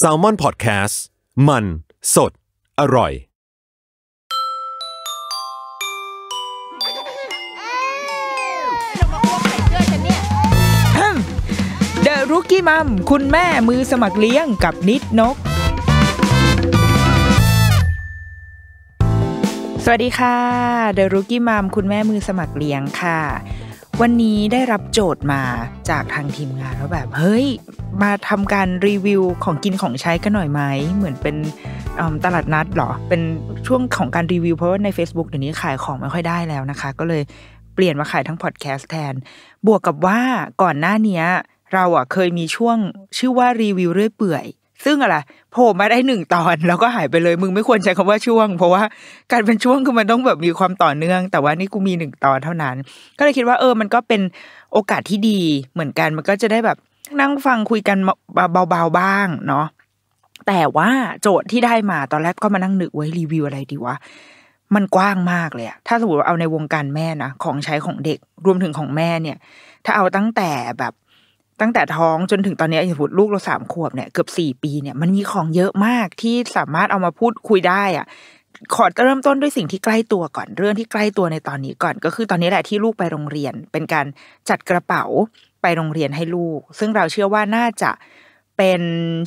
s a l ม o n PODCAST มัน สด อร่อย เดอรุกี้มัมคุณแม่มือสมัครเลี้ยงกับนิดนก สวัสดีค่ะ เดอรุกี้มัมคุณแม่มือสมัครเลี้ยงค่ะวันนี้ได้รับโจทย์มาจากทางทีมงานว่าแบบเฮ้ย มาทำการรีวิวของกินของใช้กันหน่อยไหมเหมือนเป็นตลาดนัดหรอ เป็นช่วงของการรีวิวเพราะว่าใน Facebook เดี๋ยวนี้ขายของไม่ค่อยได้แล้วนะคะ ก็เลยเปลี่ยนมาขายทั้งพอดแคสต์แทน บวกกับว่าก่อนหน้านี้เราอ่ะเคยมีช่วงชื่อว่ารีวิวเรื่อยเปื่อยซึ่งอะไรโผล่มาได้หนึ่งตอนแล้วก็หายไปเลยมึงไม่ควรใช้คำว่าช่วงเพราะว่าการเป็นช่วงคือมันต้องแบบมีความต่อเนื่อง แต่ว่านี่กูมีหนึ่งตอนเท่านั้น ก็เลยคิดว่า เออมันก็เป็นโอกาสที่ดีเหมือนกันมันก็จะได้แบบนั่งฟังคุยกันเบาๆบ้างเนาะแต่ว่าโจทย์ที่ได้มาตอนแรกก็มานั่งนึกไว้รีวิวอะไรดีวะ มันกว้างมากเลยอะถ้าสมมติว่าเอาในวงการแม่นะของใช้ของเด็กรวมถึงของแม่เนี่ย ถ้าเอาตั้งแต่แบบตั้งแต่ท้องจนถึงตอนนี้สมมติลูกเราสามขวบเนี่ย เกือบสี่ปีเนี่ยมันมีของเยอะมากที่สามารถเอามาพูดคุยได้อ่ะขอเริ่มต้นด้วยสิ่งที่ใกล้ตัวก่อนเรื่องที่ใกล้ตัวในตอนนี้ก่อน ก็คือตอนนี้แหละที่ลูกไปโรงเรียน เป็นการจัดกระเป๋าไปโรงเรียนให้ลูกซึ่งเราเชื่อว่าน่าจะเป็น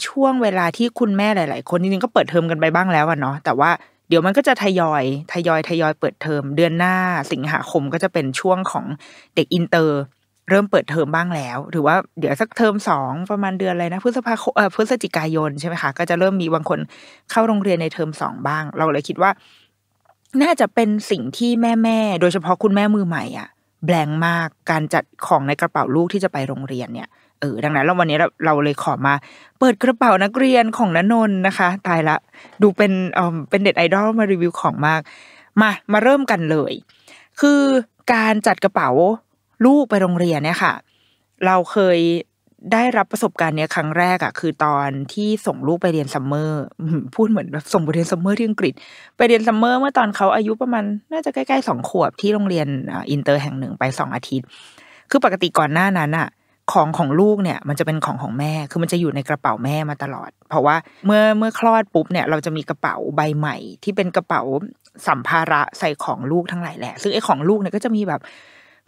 ช่วงเวลาที่คุณแม่หลายๆ คนจริงๆก็เปิดเทอมกันไปบ้างแล้วอะเนาะแต่ว่าเดี๋ยวมันก็จะทยอย ทยอยทยอยเปิดเทอมเดือนหน้าสิงหาคมก็จะเป็นช่วงของเด็กอินเตอร์เริ่มเปิดเทอมบ้างแล้ว หรือว่าเดี๋ยวสักเทอมสอง ประมาณเดือนอะไรนะ พฤษภาเอ่อพฤศจิกายนใช่ไหมคะ ก็จะเริ่มมีบางคนเข้าโรงเรียนในเทอมสองบ้าง เราเลยคิดว่า น่าจะเป็นสิ่งที่แม่แม่โดยเฉพาะคุณแม่มือใหม่อ่ะ แบงมากการจัดของในกระเป๋าลูกที่จะไปโรงเรียนเนี่ย เออ ดังนั้นแล้ววันนี้เรา เราเลยขอมา เปิดกระเป๋านักเรียนของนนนนะคะ ตายละ ดูเป็น เออเป็นเด็ดไอดอลมารีวิวของมาก มา มาเริ่มกันเลย คือการจัดกระเป๋าลูกไปโรงเรียนเนี่ยค่ะ เราเคยได้รับประสบการณ์เนี้ยครั้งแรกอะคือตอนที่ส่งลูกไปเรียนซัมเมอร์ พูดเหมือนแบบส่งไปเรียนซัมเมอร์ที่อังกฤษ ไปเรียนซัมเมอร์เมื่อตอนเขาอายุประมาณน่าจะใกล้ๆสองขวบที่โรงเรียนอินเตอร์แห่งหนึ่งไปสองอาทิตย์ คือปกติก่อนหน้านั้นอ่ะ ของของลูกเนี่ย มันจะเป็นของของแม่คือมันจะอยู่ในกระเป๋าแม่มาตลอด เพราะว่าเมื่อเมื่อคลอดปุ๊บเนี่ย เราจะมีกระเป๋าใบใหม่ ที่เป็นกระเป๋าสัมภาระใส่ของลูกทั้งหลายแหละซึ่งไอ้ของลูกเนี่ยก็จะมีแบบ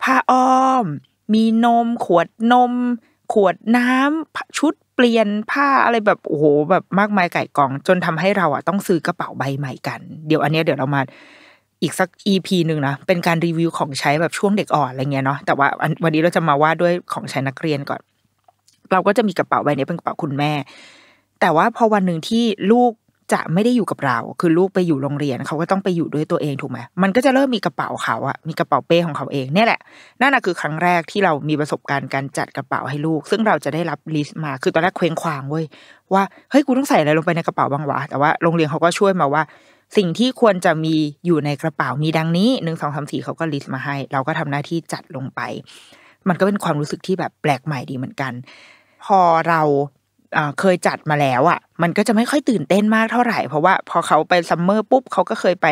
ผ้าอ้อมมีนมขวดนมขวดน้ำชุดเปลี่ยนผ้าอะไรแบบโอ้โหแบบมากมายไก่กอง จนทำให้เราอ่ะต้องซื้อกระเป๋าใบใหม่กันเดี๋ยวอันนี้เดี๋ยวเรามาอีกสักอีพีหนึ่งนะเป็นการรีวิวของใช้แบบช่วงเด็กอ่อนอะไรเงี้ยเนาะแต่ว่าวันนี้เราจะมาว่าด้วยของใช้นักเรียนก่อนเราก็จะมีกระเป๋าใบนี้เป็นกระเป๋าคุณแม่ แต่ว่าพอวันหนึ่งที่ลูกจะไม่ได้อยู่กับเรา คือลูกไปอยู่โรงเรียนเขาก็ต้องไปอยู่ด้วยตัวเองถูกไหมมันก็จะเริ่มมีกระเป๋าเขาอะมีกระเป๋าเป้ของเขาเอง เนี่ยแหละ นั่นะคือครั้งแรกที่เรามีประสบการณ์การจัดกระเป๋าให้ลูก ซึ่งเราจะได้รับลิสต์มา คือตอนแรกเคว้งควางเว้ย ว่า เฮ้ย กูต้องใส่อะไรลงไปในกระเป๋าบ้างวะ แต่ว่าโรงเรียนเขาก็ช่วยมาว่า สิ่งที่ควรจะมีอยู่ในกระเป๋ามีดังนี้ หนึ่งสองสามสี่เขาก็ลิสต์มาให้ เราก็ทำหน้าที่จัดลงไป มันก็เป็นความรู้สึกที่แบบแปลกใหม่ดีเหมือนกัน พอเราเคยจัดมาแล้วอ่ะ มันก็จะไม่ค่อยตื่นเต้นมากเท่าไหร่ เพราะว่าพอเขาไปซัมเมอร์ปุ๊บ เขาก็เคยไป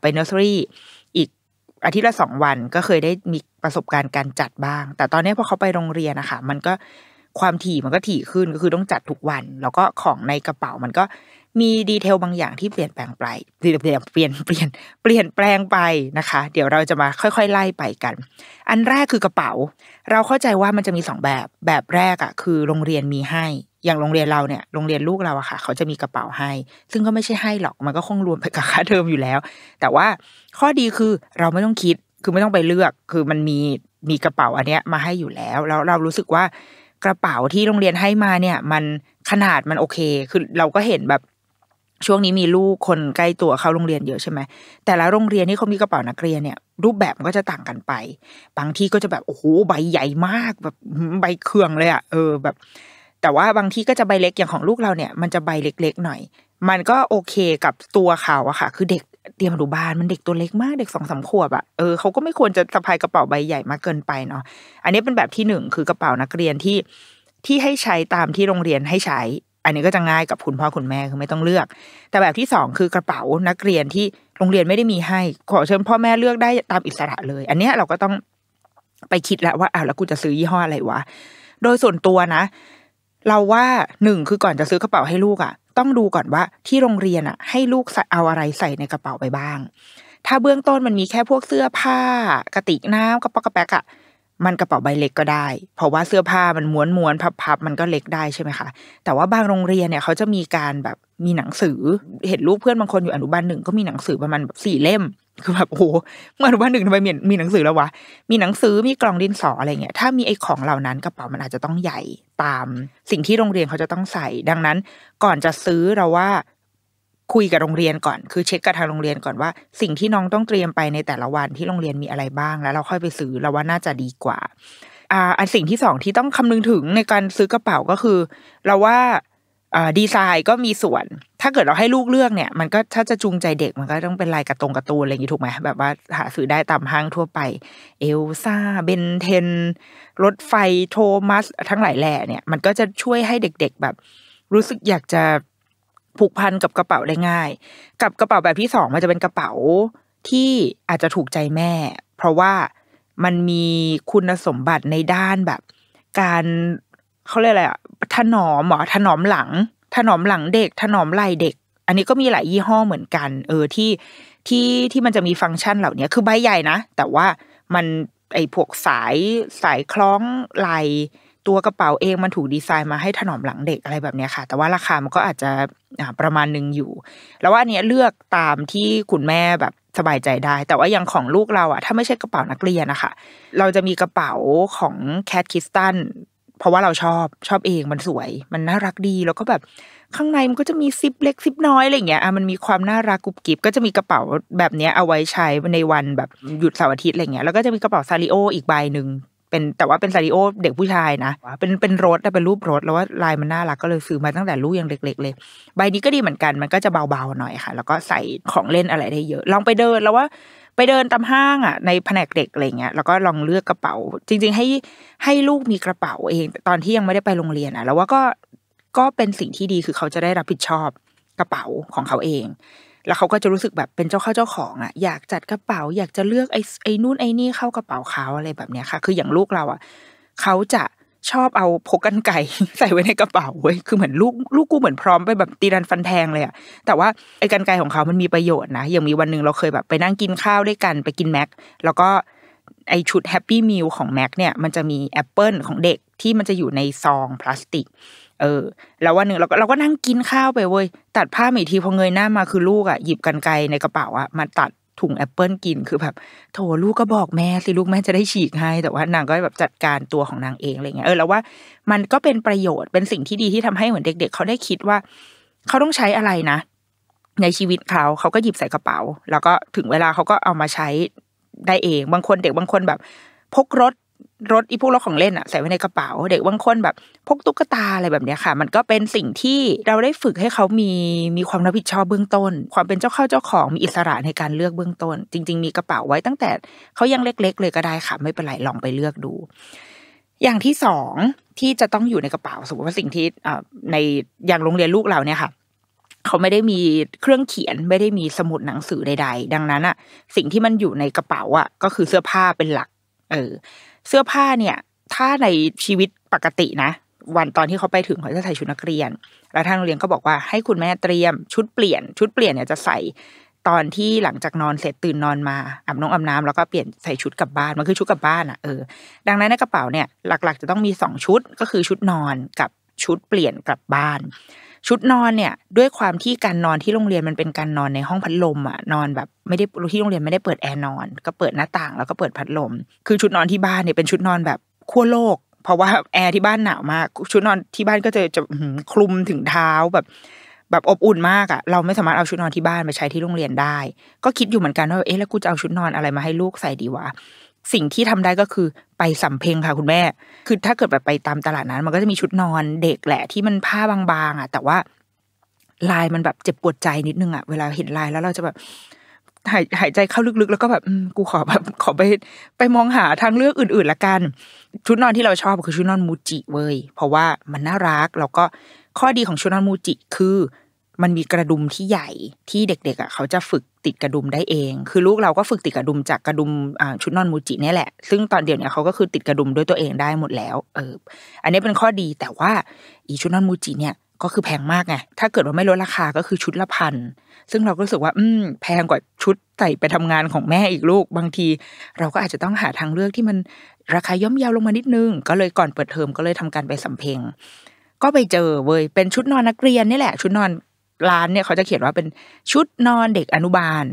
ไปเนอร์เรีอีกอาทิตย์ละสองวัน ก็เคยได้มีประสบการณ์การจัดบ้าง แต่ตอนนี้พอเขาไปโรงเรียนนะคะมันก็ความถี่มันก็ถี่ขึ้น ก็คือต้องจัดทุกวัน แล้วก็ของในกระเป๋ามันก็มีดีเทลบางอย่างที่เปลี่ยนแปลงไป เปลี่ยนเปลี่ยนเปลี่ยนเปลี่ยนเปลี่ยนแปลงไปนะคะ เดี๋ยวเราจะมาค่อย ๆไล่ไปกัน อันแรกคือกระเป๋า เราเข้าใจว่ามันจะมีสองแบบ แบบแรกอะ่ะคือโรงเรียนมีให้อย่างโรงเรียนเราเนี่ยโรงเรียนลูกเราอะค่ะ เขาจะมีกระเป๋าให้ ซึ่งก็ไม่ใช่ให้หรอก มันก็คงรวมไปกับค่าเทอมอยู่แล้ว แต่ว่าข้อดีคือเราไม่ต้องคิดคือไม่ต้องไปเลือกคือมันมีมีกระเป๋าอันเนี้ยมาให้อยู่แล้ว แล้วเรารู้สึกว่ากระเป๋าที่โรงเรียนให้มาเนี่ย มันขนาดมันโอเคคือเราก็เห็นแบบ ช่วงนี้มีลูกคนใกล้ตัวเข้าโรงเรียนเยอะใช่ไหมแต่ละโรงเรียนที่เขามีกระเป๋านักเรียนเนี่ย รูปแบบมันก็จะต่างกันไป บางที่ก็จะแบบโอ้โหใบใหญ่มากแบบใบเครื่องเลยอะเออแบบแต่ว่าบางที่ก็จะใบเล็กอย่างของลูกเราเนี่ยมันจะใบเล็กๆหน่อย มันก็โอเคกับตัวเขาอะค่ะ คือเด็กเตรียมอนุบาลมันเด็กตัวเล็กมากเด็กสองสาขวบอะเออเขาก็ไม่ควรจะสะพายกระเป๋าใบใหญ่มากเกินไปเนาะอันนี้เป็นแบบที่หนึ่งคือกระเป๋านักเรียนที่ที่ให้ใช้ตามที่โรงเรียนให้ใช้ อันนี้ก็จะง่ายกับคุณพ่อคุณแม่คือไม่ต้องเลือก แต่แบบที่สองคือกระเป๋านักเรียนที่โรงเรียนไม่ได้มีให้ขอเชิญพ่อแม่เลือกได้ตามอิสระเลย อันนี้เราก็ต้องไปคิดแล้วว่าอ้าวแล้วกูจะซื้อยี่ห้ออะไรวะโดยส่วนตัวนะเราว่าหนึ่งคือก่อนจะซื้อกระเป๋าให้ลูกอะ่ะ ต้องดูก่อนว่าที่โรงเรียนอะ่ะให้ลูกเอาอะไรใส่ในกระเป๋าไปบ้าง ถ้าเบื้องต้นมันมีแค่พวกเสื้อผ้ากระติกน้ำกระป๋อกระแป๊กอะ่ะ มันกระเป๋าใบเล็กก็ได้ เพราะว่าเสื้อผ้ามันม้วนม้วนพับๆมันก็เล็กได้ใช่ไหมคะแต่ว่าบางโรงเรียนเนี่ยเขาจะมีการแบบมีหนังสือ เห็นลูกเพื่อนบางคนอยู่อนุบาลหนึ่งก็มีหนังสือประมาณแบบสี่เล่มคือแบบโอ้โหเมื่อวันหนึ่งทำไมมีมีหนังสือแล้ววะมีหนังสือมีกล่องดินสออะไรเงี้ยถ้ามีไอ้ของเหล่านั้นกระเป๋ามันอาจจะต้องใหญ่ตามสิ่งที่โรงเรียนเขาจะต้องใส่ ดังนั้นก่อนจะซื้อเราว่า คุยกับโรงเรียนก่อนคือเช็คกับทางโรงเรียนก่อนว่า สิ่งที่น้องต้องเตรียมไปในแต่ละวันที่โรงเรียนมีอะไรบ้างแล้วเราค่อยไปซื้อเราว่าน่าจะดีกว่า อ่า อันสิ่งที่สองที่ต้องคำนึงถึงในการซื้อกระเป๋าก็คือ เราว่าดีไซน์ก็มีส่วน ถ้าเกิดเราให้ลูกเลือกเนี่ย มันก็ถ้าจะจูงใจเด็กมันก็ต้องเป็นลายกระตรงกระตูนอะไรอย่างงี้ถูกไหมแบบว่าหาซื้อได้ตามห้างทั่วไป เอลซ่า เบนเทน รถไฟ โทมัส ทั้งหลายแหล่เนี่ย มันก็จะช่วยให้เด็ก ๆแบบ รู้สึกอยากจะผูกพันกับกระเป๋าได้ง่าย กับกระเป๋าแบบที่สองมันจะเป็นกระเป๋าที่อาจจะถูกใจแม่ เพราะว่ามันมีคุณสมบัติในด้านแบบ การเขาเรียกอะไรอะถนอมหรอถนอมหลัง ถนอมหลังเด็ก ถนอมไหล่เด็ก อันนี้ก็มีหลายยี่ห้อเหมือนกัน เออ ที่ ที่ ที่มันจะมีฟังก์ชันเหล่านี้คือใบใหญ่นะ แต่ว่า มัน ไอ้ พวกสาย สายคล้องไหลตัวกระเป๋าเอง มันถูกดีไซน์มาให้ถนอมหลังเด็ก อะไรแบบนี้ค่ะ แต่ว่าราคามันก็อาจจะ ประมาณนึงอยู่ แล้วว่าเนี้ยเลือกตามที่คุณแม่แบบสบายใจได้ แต่ว่าอย่างของลูกเราอะ ถ้าไม่ใช่กระเป๋านักเรียนนะคะ เราจะมีกระเป๋าของแคทคิสตันเพราะว่าเราชอบชอบเองมันสวย มันน่ารักดีแล้วก็แบบข้างในมันก็จะมีซิปเล็กซิปน้อยอะไรเงี้ยอ่ะมันมีความน่ารักกุบกิบก็จะมีกระเป๋าแบบเนี้ยเอาไว้ใช้ในวันแบบหยุดเสาร์อาทิตย์อะไรเงี้ยแล้วก็จะมีกระเป๋าซาริโออีกใบหนึ่งเป็นแต่ว่าเป็นซาริโอเด็กผู้ชายนะเป็นเป็นรถแต่เป็นรูปรถแล้วว่าลายมันน่ารักก็เลยซื้อมาตั้งแต่ลูกยังเล็ก ๆ เลย ใบนี้ก็ดีเหมือนกันมันก็จะเบาๆหน่อยค่ะ แล้วก็ใส่ของเล่นอะไรได้เยอะ ลองไปเดินแล้วว่าไปเดินตามห้างอ่ะในแผนกเด็กอะไรเงี้ยแล้วก็ลองเลือกกระเป๋า จริงๆให้ให้ลูกมีกระเป๋าเอง ตอนที่ยังไม่ได้ไปโรงเรียนอ่ะ แล้วว่าก็ก็เป็นสิ่งที่ดีคือเขาจะได้รับผิดชอบกระเป๋าของเขาเอง แล้วเขาก็จะรู้สึกแบบเป็นเจ้าข้าเจ้าของอ่ะอยากจัดกระเป๋าอยากจะเลือกไอ้ไอ้นู่นไอ้นี่เข้ากระเป๋าเขาอะไรแบบเนี้ยค่ะ คืออย่างลูกเราอ่ะเขาจะชอบเอาพกกันไก่ใส่ไว้ในกระเป๋าเว้ย คือเหมือนลูกลูกกูเหมือนพร้อมไปแบบตีรันฟันแทงเลยอะแต่ว่าไอ้กันไก่ของเขามันมีประโยชน์นะยังมีวันหนึ่งเราเคยแบบ ไปนั่งกินข้าวด้วยกัน ไปกินแม็ก แล้วก็ไอชุดแฮปปี้มิลของแม็กเนี่ย มันจะมีแอปเปิลของเด็กที่มันจะอยู่ในซองพลาสติก เออ แล้ววันหนึ่งเราก็เราก็นั่งกินข้าวไปเว้ย ตัดผ้าอีกทีพอเงยหน้ามาคือลูกอะ่ะหยิบกันไก่ในกระเป๋าอ่ะมาตัดถุงแอปเปิลกินคือแบบโถลูกก็บอกแม่สิ ลูกแม่จะได้ฉีกให้ แต่ว่านางก็แบบจัดการตัวของนางเองอะไรเงี้ยเออแล้วว่ามันก็เป็นประโยชน์เป็นสิ่งที่ดีที่ทำให้เหมือนเด็กๆเเขาได้คิดว่าเขาต้องใช้อะไรนะ ในชีวิตเขาเขาก็หยิบใส่กระเป๋า แล้วก็ถึงเวลาเขาก็เอามาใช้ได้เองบางคนเด็กบางคนแบบพกรถรถอีพวกรถของเล่นอะใส่ไว้ในกระเป๋าเด็กบางคนแบบ พกตุ๊กตาอะไรแบบนี้ค่ะ มันก็เป็นสิ่งที่เราได้ฝึกให้เขามีมีความรับผิดชอบเบื้องต้น ความเป็นเจ้าเข้าเจ้าของมีอิสระในการเลือกเบื้องต้น จริง ๆ มีกระเป๋าไว้ตั้งแต่เขายังเล็ก ๆ เลยก็ได้ค่ะ ไม่เป็นไรลองไปเลือกดู อย่างที่สองที่จะต้องอยู่ในกระเป๋า สมมติว่าสิ่งที่ในอย่างโรงเรียนลูกเราเนี่ยค่ะ เขาไม่ได้มีเครื่องเขียนไม่ได้มีสมุดหนังสือใด ๆ ดังนั้นอะสิ่งที่มันอยู่ในกระเป๋าอะก็คือเสื้อผ้าเป็นหลัก เออเสื้อผ้าเนี่ยถ้าในชีวิตปกตินะ วันตอนที่เขาไปถึงเขาจะใส่ชุดนักเรียน แล้วทางโรงเรียนก็บอกว่าให้คุณแม่เตรียมชุดเปลี่ยน ชุดเปลี่ยนเนี่ยจะใส่ตอนที่หลังจากนอนเสร็จตื่นนอนมาอาบน้องอาบน้ำแล้วก็เปลี่ยนใส่ชุดกลับบ้านมันคือชุดกลับบ้านอ่ะเออดังนั้นในกระเป๋าเนี่ยหลักๆจะต้องมีสองชุดก็คือชุดนอนกับชุดเปลี่ยนกลับบ้าน ชุดนอนเนี่ย ด้วยความที่การนอนที่โรงเรียนมันเป็นการนอนในห้องพัดลมอ่ะนอนแบบไม่ได้ที่โรงเรียนไม่ได้เปิดแอร์นอน ก็เปิดหน้าต่าง แล้วก็เปิดพัดลม คือชุดนอนที่บ้านเนี่ยเป็นชุดนอนแบบขั้วโลก เพราะว่าแอร์ที่บ้านหนาวมากชุดนอนที่บ้านก็จะจะคลุมถึงเท้าแบบแบบอบอุ่นมากอะ่ะเราไม่สามารถเอาชุดนอนที่บ้านไปใช้ที่โรงเรียนได้ ก็คิดอยู่เหมือนกันว่าเอ๊ะแล้วกูจะเอาชุดนอนอะไรมาให้ลูกใส่ดีวะสิ่งที่ทำได้ก็คือไปสำเพ็งค่ะคุณแม่ คือถ้าเกิดแบบไปตามตลาดนั้น มันก็จะมีชุดนอนเด็กแหละที่มันผ้าบางๆอ่ะ แต่ว่า ลายมันแบบเจ็บปวดใจนิดนึงอ่ะ เวลาเห็นลายแล้วเราจะแบบหายหายใจเข้าลึกๆแล้วก็แบบกูขอแบบขอไปไปมองหาทางเลือกอื่นๆ ละกัน ชุดนอนที่เราชอบคือชุดนอนมูจิเว้ย เพราะว่ามันน่ารัก แล้วก็ข้อดีของชุดนอนมูจิคือมันมีกระดุมที่ใหญ่ ที่เด็กๆอ่ะเขาจะฝึกติดกระดุมได้เอง คือลูกเราก็ฝึกติดกระดุมจากกระดุมชุดนอนมูจินี่แหละ ซึ่งตอนเดียวนียเขาก็คือติดกระดุมด้วยตัวเองได้หมดแล้ว เออ อันนี้เป็นข้อดี แต่ว่าอีชุดนอนมูจิเนี่ยก็คือแพงมากไง ถ้าเกิดว่าไม่ลดราคา ก็คือชุดละพัน ซึ่งเราก็รู้สึกว่าอืมแพงกว่าชุดใส่ไปทำงานของแม่อีกลูก บางที เราก็อาจจะต้องหาทางเลือกที่มันราคาย่อมเยาวลงมานิดนึง ก็เลยก่อนเปิดเทอมก็เลยทำการไปสำเพ็งก็ไปเจอเว้ย เป็นชุดนอนนักเรียนนี่แหละ ชุดนอนร้านเนี่ยเขาจะเขียนว่าเป็นชุดนอนเด็กอนุบาล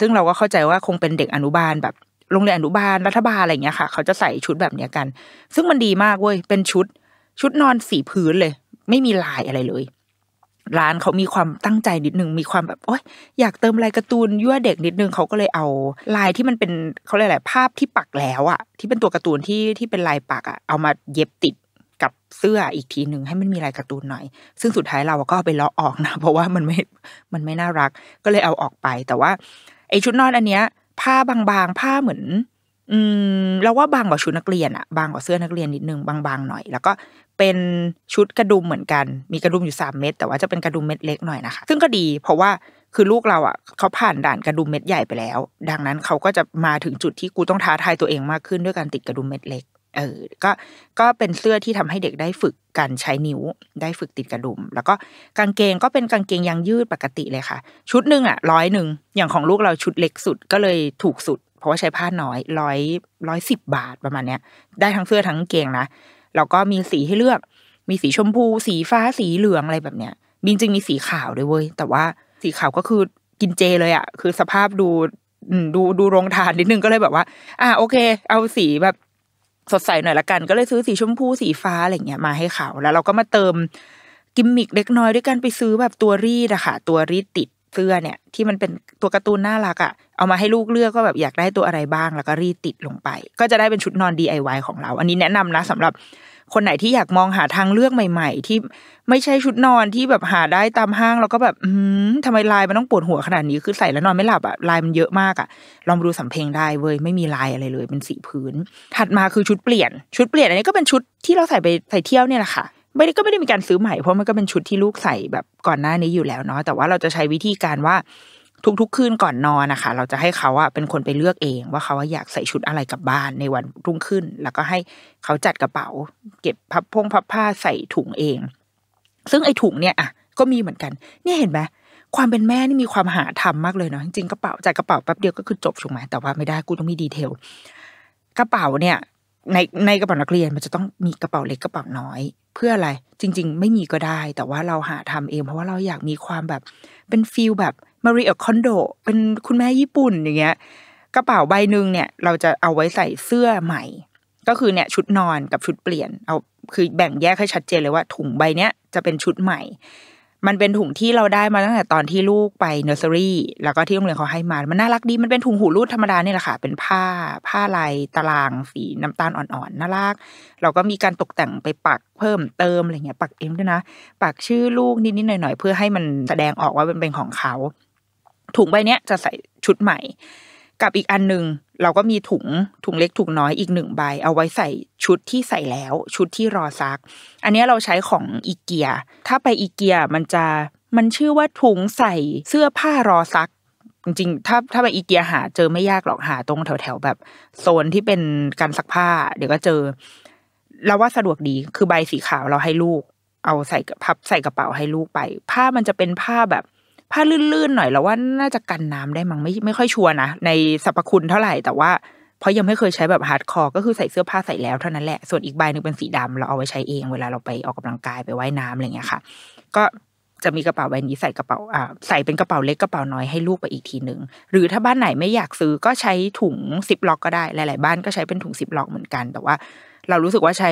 ซึ่งเราก็เข้าใจว่าคงเป็นเด็กอนุบาลแบบโรงเรียนอนุบาลรัฐบาลอะไรเงี้ยค่ะเขาจะใส่ชุดแบบเนี้ยกัน ซึ่งมันดีมากเว้ยเป็นชุด ชุดนอนสีพื้นเลย ไม่มีลายอะไรเลย ร้านเขามีความตั้งใจนิดนึง มีความแบบโอ๊ยอยากเติมลายการ์ตูนยั่วเด็กนิดนึงเขาก็เลยเอาลายที่มันเป็นเขาเรียกอะไรภาพที่ปักแล้วอะที่เป็นตัวการ์ตูนที่ที่เป็นลายปักอะเอามาเย็บติดเสื้ออีกทีหนึ่งให้มันมีลายการ์ตูนหน่อย ซึ่งสุดท้ายเราก็ไปเลาะออกนะเพราะว่ามันไม่ มันไม่น่ารัก ก็เลยเอาออกไป แต่ว่าไอชุดนอนอันเนี้ย ผ้าบางๆผ้าเหมือน อืมเราว่าบางกว่าชุดนักเรียนอะบางกว่าเสื้อนักเรียนนิดนึงบางๆ หน่อย แล้วก็เป็นชุดกระดุมเหมือนกัน มีกระดุมอยู่สามเม็ดแต่ว่าจะเป็นกระดุมเม็ดเล็กหน่อยนะคะซึ่งก็ดีเพราะว่าคือลูกเราอ่ะเขาผ่านด่านกระดุมเม็ดใหญ่ไปแล้ว ดังนั้นเขาก็จะมาถึงจุดที่กูต้องท้าทายตัวเองมากขึ้นด้วยการติดกระดุมเม็ดเล็กเออก็ ก็เป็นเสื้อที่ทำให้เด็กได้ฝึกการใช้นิ้ว ได้ฝึกติดกระดุม แล้วก็กางเกงก็เป็นกางเกงยางยืดปกติเลยค่ะ ชุดหนึ่งอ่ะร้อยหนึ่ง อย่างของลูกเราชุดเล็กสุดก็เลยถูกสุด เพราะว่าใช้ผ้าน้อยร้อยร้อยสิบบาทประมาณเนี้ย ได้ทั้งเสื้อทั้งเกงนะ แล้วก็มีสีให้เลือก มีสีชมพู สีฟ้า สีเหลือง อะไรแบบเนี้ยบินจริงมีสีขาวด้วยเว้ย แต่ว่าสีขาวก็คือกินเจเลยอ่ะคือสภาพดูดูดูโรงทานนิดนึงก็เลยแบบว่า อ่าโอเค เอาสีแบบสดใสหน่อยละกันก็เลยซื้อสีชมพูสีฟ้าอะไรเงี้ยมาให้เขาแล้วเราก็มาเติมกิมมิคเล็กน้อยด้วยการไปซื้อแบบตัวรีดอะค่ะ ตัวรีดติดเสื้อเนี่ย ที่มันเป็นตัวการ์ตูนน่ารักอะเอามาให้ลูกเลือกก็แบบอยากได้ตัวอะไรบ้าง แล้วก็รีดติดลงไปก็จะได้เป็นชุดนอน DIY ของเรา อันนี้แนะนำนะ สำหรับคนไหนที่อยากมองหาทางเลือกใหม่ ๆ ที่ไม่ใช่ชุดนอนที่แบบหาได้ตามห้างแล้วก็แบบอืมทำไมลายมันต้องปวดหัวขนาดนี้คือใส่แล้วนอนไม่หลับอะลายมันเยอะมากอะลองดูสำเพลงได้เว้ยไม่มีลายอะไรเลยเป็นสีพื้น ถัดมาคือชุดเปลี่ยน ชุดเปลี่ยนอันนี้ก็เป็นชุดที่เราใส่ไปใส่เที่ยวเนี่ยแหละค่ะไม่ได้ก็ไม่ได้มีการซื้อใหม่เพราะมันก็เป็นชุดที่ลูกใส่แบบก่อนหน้านี้อยู่แล้วเนาะแต่ว่าเราจะใช้วิธีการว่าทุกๆคืนก่อนนอนนะคะเราจะให้เขาอะเป็นคนไปเลือกเองว่าเขาอยากใส่ชุดอะไรกลับบ้านในวันรุ่งขึ้น แล้วก็ให้เขาจัดกระเป๋า เก็บพับพงพับผ้าใส่ถุงเอง ซึ่งไอ้ถุงเนี่ยอะก็มีเหมือนกัน เนี่ยเห็นไหมความเป็นแม่นี่มีความหาทรมากเลยเนาะจริงกระเป๋าจากกระเป๋าแป๊บเดียวก็คือจบถูกไหมแต่ว่าไม่ได้กูต้องมีดีเทล กระเป๋าเนี่ย ในในกระเป๋านักเรียนมันจะต้องมีกระเป๋าเล็กกระเป๋าน้อย เพื่ออะไร จริง ๆ ไม่มีก็ได้ แต่ว่าเราหาทำเอง เพราะว่าเราอยากมีความแบบเป็นฟิลแบบมารีเอคอนโดเป็นคุณแม่ญี่ปุ่นอย่างเงี้ย กระเป๋าใบหนึ่งเนี่ยเราจะเอาไว้ใส่เสื้อใหม่ ก็คือเนี่ยชุดนอนกับชุดเปลี่ยนเอาคือแบ่งแยกให้ชัดเจนเลยว่า ถุงใบเนี้ยจะเป็นชุดใหม่ มันเป็นถุงที่เราได้มาตั้งแต่ตอนที่ลูกไปเนอร์เซอรี่แล้วก็ที่โรงเรียนเขาให้มา มันน่ารักดีมันเป็นถุงหูรูดธรรมดาเนี่ยแหละค่ะ เป็นผ้าผ้าลายตาราง สีน้ำตาลอ่อนๆน่ารักเราก็มีการตกแต่งไปปักเพิ่มเติมอะไรเงี้ยปักเองด้วยนะปักชื่อลูกนิดๆหน่อย ๆ เพื่อให้มันแสดงออกว่ามันเป็นของเขาถุงใบเนี้ยจะใส่ชุดใหม่ กับอีกอันหนึ่งเราก็มีถุงถุงเล็กถุงน้อยอีกหนึ่งใบเอาไว้ใส่ชุดที่ใส่แล้ว ชุดที่รอซัก อันนี้เราใช้ของอีเกียถ้าไปอีเกียมันจะมันชื่อว่าถุงใส่เสื้อผ้ารอซักจริงๆถ้าถ้าไปอีเกียหา เจอไม่ยากหรอกหาตรงแถวแถวแบบ โซนที่เป็นการซักผ้า เดี๋ยวก็เจอเราว่าสะดวกดีคือใบสีขาวเราให้ลูก เอาใส่พับใส่กระเป๋าให้ลูกไป ผ้ามันจะเป็นผ้าแบบผ้าลื่นๆหน่อยแล้วว่าน่าจะกันน้ำได้มั้งไม่ไม่ค่อยชัวนะในสรรพคุณเท่าไหร่ แต่ว่าเพราะยังไม่เคยใช้แบบฮาร์ดคอร์ก็คือใส่เสื้อผ้าใส่แล้วเท่านั้นแหละส่วนอีกใบหนึ่งเป็นสีดำ เราเอาไว้ใช้เองเวลาเราไปออกกำลังกายไปไว่ายน้ำอะไรเงี้ยค่ะก็จะมีกระเป๋าใบนี้ใส่กระเป๋าอ่าใส่เป็นกระเป๋าเล็กกระเป๋าน้อยให้ลูกไปอีกทีหนึ่งหรือถ้าบ้านไหนไม่อยากซื้อก็ใช้ถุงซิปล็อกก็ได้หลาย ๆ บ้านก็ใช้เป็นถุงซิปล็อกเหมือนกัน แต่ว่าเรารู้สึกว่าใช้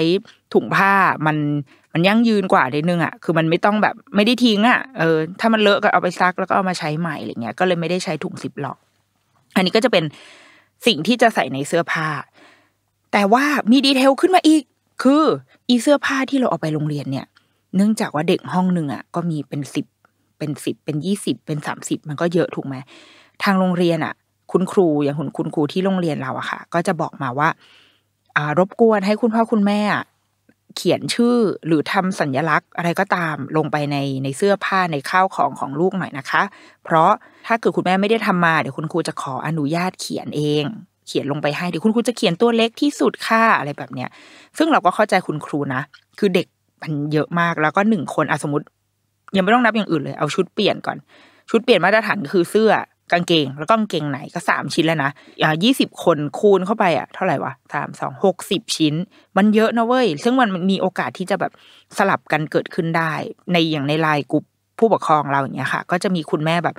ถุงผ้ามันันยั่งยืนกว่าเดนึงอ่ะ คือมันไม่ต้องแบบไม่ได้ทิ้งอ่ะ เออ ถ้ามันเลอะก็เอาไปซักแล้วก็เอามาใช้ใหม่อะไรเงี้ย ก็เลยไม่ได้ใช้ถุงซิปล็อก อันนี้ก็จะเป็นสิ่งที่จะใส่ในเสื้อผ้า แต่ว่ามีดีเทลขึ้นมาอีก คือ อีเสื้อผ้าที่เราเอาไปโรงเรียนเนี่ย เนื่องจากว่าเด็กห้องหนึ่งอ่ะก็มีเป็นสิบ เป็นสิบ เป็นยี่สิบ เป็นสามสิบ มันก็เยอะถูกไหมทางโรงเรียนอ่ะ คุณครูอย่างคุณคุณครูที่โรงเรียนเราอะค่ะ ก็จะบอกมาว่า รบกวนให้คุณพ่อคุณแม่อ่ะเขียนชื่อหรือทำสัญลักษณ์อะไรก็ตามลงไปในในเสื้อผ้าในข้าวของของลูกหน่อยนะคะเพราะถ้าเกิดคุณแม่ไม่ได้ทำมา เดี๋ยวคุณครูจะขออนุญาตเขียนเอง เขียนลงไปให้เดี๋ยวคุณครูจะเขียนตัวเล็กที่สุดค่ะอะไรแบบเนี้ยซึ่งเราก็เข้าใจคุณครูนะ คือเด็กมันเยอะมากแล้วก็หนึ่งคนอะสมมติ ยังไม่ต้องนับอย่างอื่น เลยเอาชุดเปลี่ยนก่อน ชุดเปลี่ยนมาตรฐานคือเสื้อกางเกงแล้วก็กางเกงไหนก็สามชิ้นแล้วนะอ่ายี่สิบคนคูณเข้าไปอ่ะเท่าไหร่วะสามสองหกสิบชิ้น มันเยอะนะเว้ย ซึ่งมันมีโอกาสที่จะแบบสลับกันเกิดขึ้นได้ในอย่างในไลน์กลุ่มผู้ปกครองเราอย่างเงี้ยค่ะ ก็จะมีคุณแม่แบบ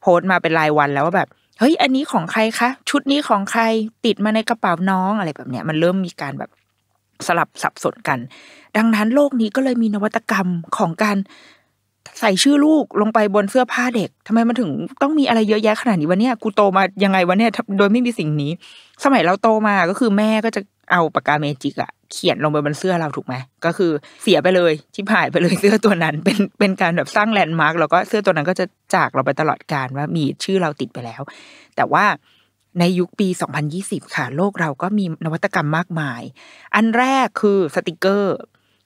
โพสต์มาเป็นรายวันแล้วว่าแบบเฮ้ยอันนี้ของใครคะ ชุดนี้ของใครติดมาในกระเป๋าน้องอะไรแบบเนี้ยมันเริ่มมีการแบบสลับสับสนกัน ดังนั้นโลกนี้ก็เลยมีนวัตกรรมของการใส่ชื่อลูกลงไปบนเสื้อผ้าเด็ก ทำไมมันถึงต้องมีอะไรเยอะแยะขนาดนี้วะเนี่ยกูโตมายังไงวะเนี่ยโดยไม่มีสิ่งนี้ สมัยเราโตมาก็คือแม่ก็จะเอาปากกาเมจิกอะเขียนลงไปบนเสื้อเราถูกไหมก็คือเสียไปเลยที่ผ่ายไปเลยเสื้อตัวนั้น เป็นเป็นการแบบสร้างแลนด์มาร์กแล้วก็เสื้อตัวนั้นก็จะจากเราไปตลอดการว่ามีชื่อเราติดไปแล้ว แต่ว่าในยุคปี2020ค่ะ โลกเราก็มีนวัตกรรมมากมาย อันแรกคือสติกเกอร์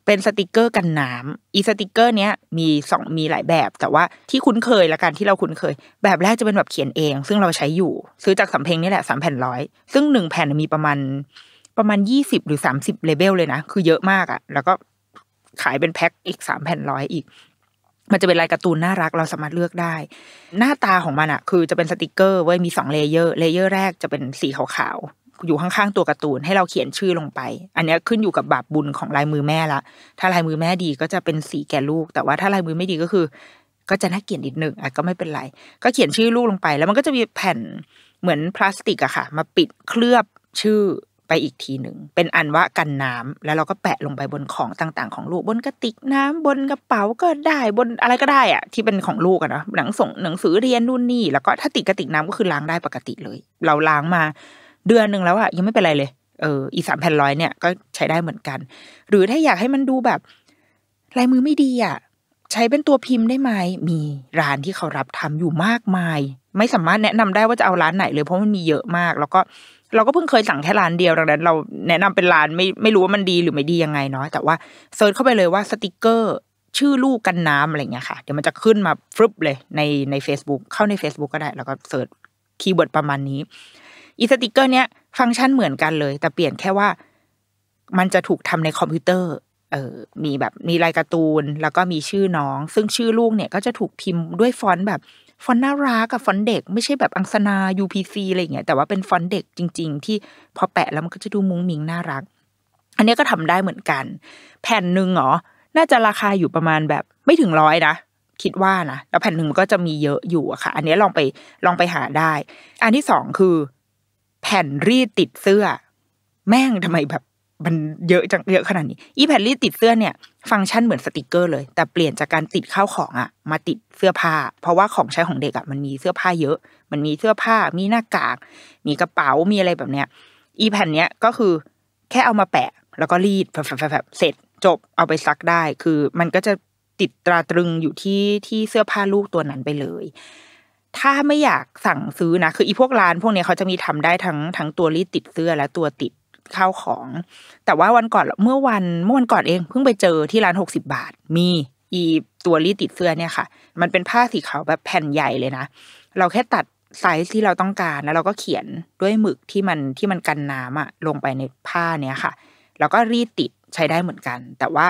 เป็นสติกเกอร์กันน้ำอีสติกเกอร์ เนี้ยมีสองมีหลายแบบ แต่ว่าที่คุ้นเคยละกันที่เราคุ้นเคย แบบแรกจะเป็นแบบเขียนเอง ซึ่งเราใช้อยู่ ซื้อจากสำเพ็งนี่แหละสามแผ่นร้อยซึ่งหนึ่งแผ่นมีประมาณ ประมาณยี่สิบหรือสามสิบเลเบลเลยนะคือเยอะมากอะแล้วก็ขายเป็นแพ็คอีกสามแผ่นร้อยอีกมันจะเป็นลายการ์ตูนน่ารักเราสามารถเลือกได้ หน้าตาของมันอะคือจะเป็นสติกเกอร์ไว้มีสองเลเยอร์เลเยอร์แรกจะเป็นสีขาวอยู่ข้าง ๆ ตัวการ์ตูนให้เราเขียนชื่อลงไป อันนี้ขึ้นอยู่กับบาปบุญของลายมือแม่ละ ถ้าลายมือแม่ดีก็จะเป็นสีแก่ลูก แต่ว่าถ้าลายมือไม่ดีก็คือ ก็จะน่าเกลียดนิดนึงอ่ะก็ไม่เป็นไร ก็เขียนชื่อลูกลงไป แล้วมันก็จะมีแผ่นเหมือนพลาสติกอะค่ะ มาปิดเคลือบชื่อไปอีกทีหนึ่ง เป็นอันว่ากันน้ำแล้วเราก็แปะลงไปบนของต่างๆของลูก บนกระติกน้ำบนกระเป๋าก็ได้ บนอะไรก็ได้อะที่เป็นของลูกอะนะหนังส่งหนังสือเรียนนู่นนี่แล้วก็ถ้าติดกระติกน้ำก็คือล้างได้ปกติเลย เราล้างมาเดือนหนึ่งแล้วอะยังไม่เป็นไรเลยเอออีสามแผ่นร้อยเนี่ยก็ใช้ได้เหมือนกัน หรือถ้าอยากให้มันดูแบบลายมือไม่ดีอะใช้เป็นตัวพิมพ์ได้ไหมมีร้านที่เขารับทำอยู่มากมาย ไม่สามารถแนะนำได้ว่าจะเอาร้านไหนเลยเพราะมันมีเยอะมาก แล้วก็เราก็เพิ่งเคยสั่งแค่ร้านเดียวดังนั้นเรา แนะนำเป็นร้านไม่ไม่รู้ว่ามันดีหรือไม่ดียังไงเนาะแต่ว่าเซิร์ชเข้าไปเลยว่าสติกเกอร์ชื่อลูกกันน้ำอะไรเงี้ยค่ะเดี๋ยวมันจะขึ้นมาฟลุบเลย ในใน Facebook เข้าใน Facebook ก็ได้ แล้วก็เสิร์ชคีย์เวิร์ดประมาณนี้อีสติกเกอร์เนี้ยฟังก์ชันเหมือนกันเลย แต่เปลี่ยนแค่ว่ามันจะถูกทำในคอมพิวเตอร์ เออมีแบบมีลายการ์ตูนแล้วก็มีชื่อน้อง ซึ่งชื่อลูกเนี่ยก็จะถูกพิมพ์ด้วยฟอนต์แบบ ฟอนต์น่ารักกับฟอนต์เด็ก ไม่ใช่แบบอังสนา UPC อะไรเงี้ยแต่ว่าเป็นฟอนต์เด็กจริงๆ ที่พอแปะแล้วมันก็จะดูมุ้งมิงน่ารัก อันนี้ก็ทำได้เหมือนกัน แผ่นหนึ่งเหรอน่าจะราคาอยู่ประมาณแบบไม่ถึงร้อยนะคิดว่านะแล้วแผ่นหนึ่งมันก็จะมีเยอะอยู่อะค่ะ อันนี้ลองไปลองไปหาได้ อันที่สองคือแผ่นรีดติดเสื้อ แม่งทำไมแบบมันเยอะจังเยอะขนาดนี้อีแผ่นรีดติดเสื้อเนี่ยฟังก์ชันเหมือนสติกเกอร์เลย แต่เปลี่ยนจากการติดข้าวของอะมาติดเสื้อผ้า เพราะว่าของใช้ของเด็กอะมันมีเสื้อผ้าเยอะ มันมีเสื้อผ้า มีหน้ากาก มีกระเป๋ามีอะไรแบบเนี้ย อีแผ่นเนี้ยก็คือแค่เอามาแปะ แล้วก็รีดแฝบๆเสร็จจบเอาไปซักได้ คือมันก็จะติดตราตรึงอยู่ที่ที่เสื้อผ้าลูกตัวนั้นไปเลยถ้าไม่อยากสั่งซื้อนะคือ อีพวกร้าน พวกนี้เขาจะมีทำได้ทั้งทั้งตัวรีดติดเสื้อและตัวติดข้าวของ แต่ว่าวันก่อนเมื่อวันเมื่อวันก่อนเองเพิ่งไปเจอที่ร้านหกสิบาท มีอีตัวรีดติดเสื้อเนี่ยค่ะ มันเป็นผ้าสีขาวแบบแผ่นใหญ่เลยนะเราแค่ตัดไซส์ที่เราต้องการแล้วเราก็เขียนด้วยหมึกที่มันที่มันกันน้ำอะลงไปในผ้าเนี้ยค่ะ แล้วก็รีดติดใช้ได้เหมือนกัน แต่ว่า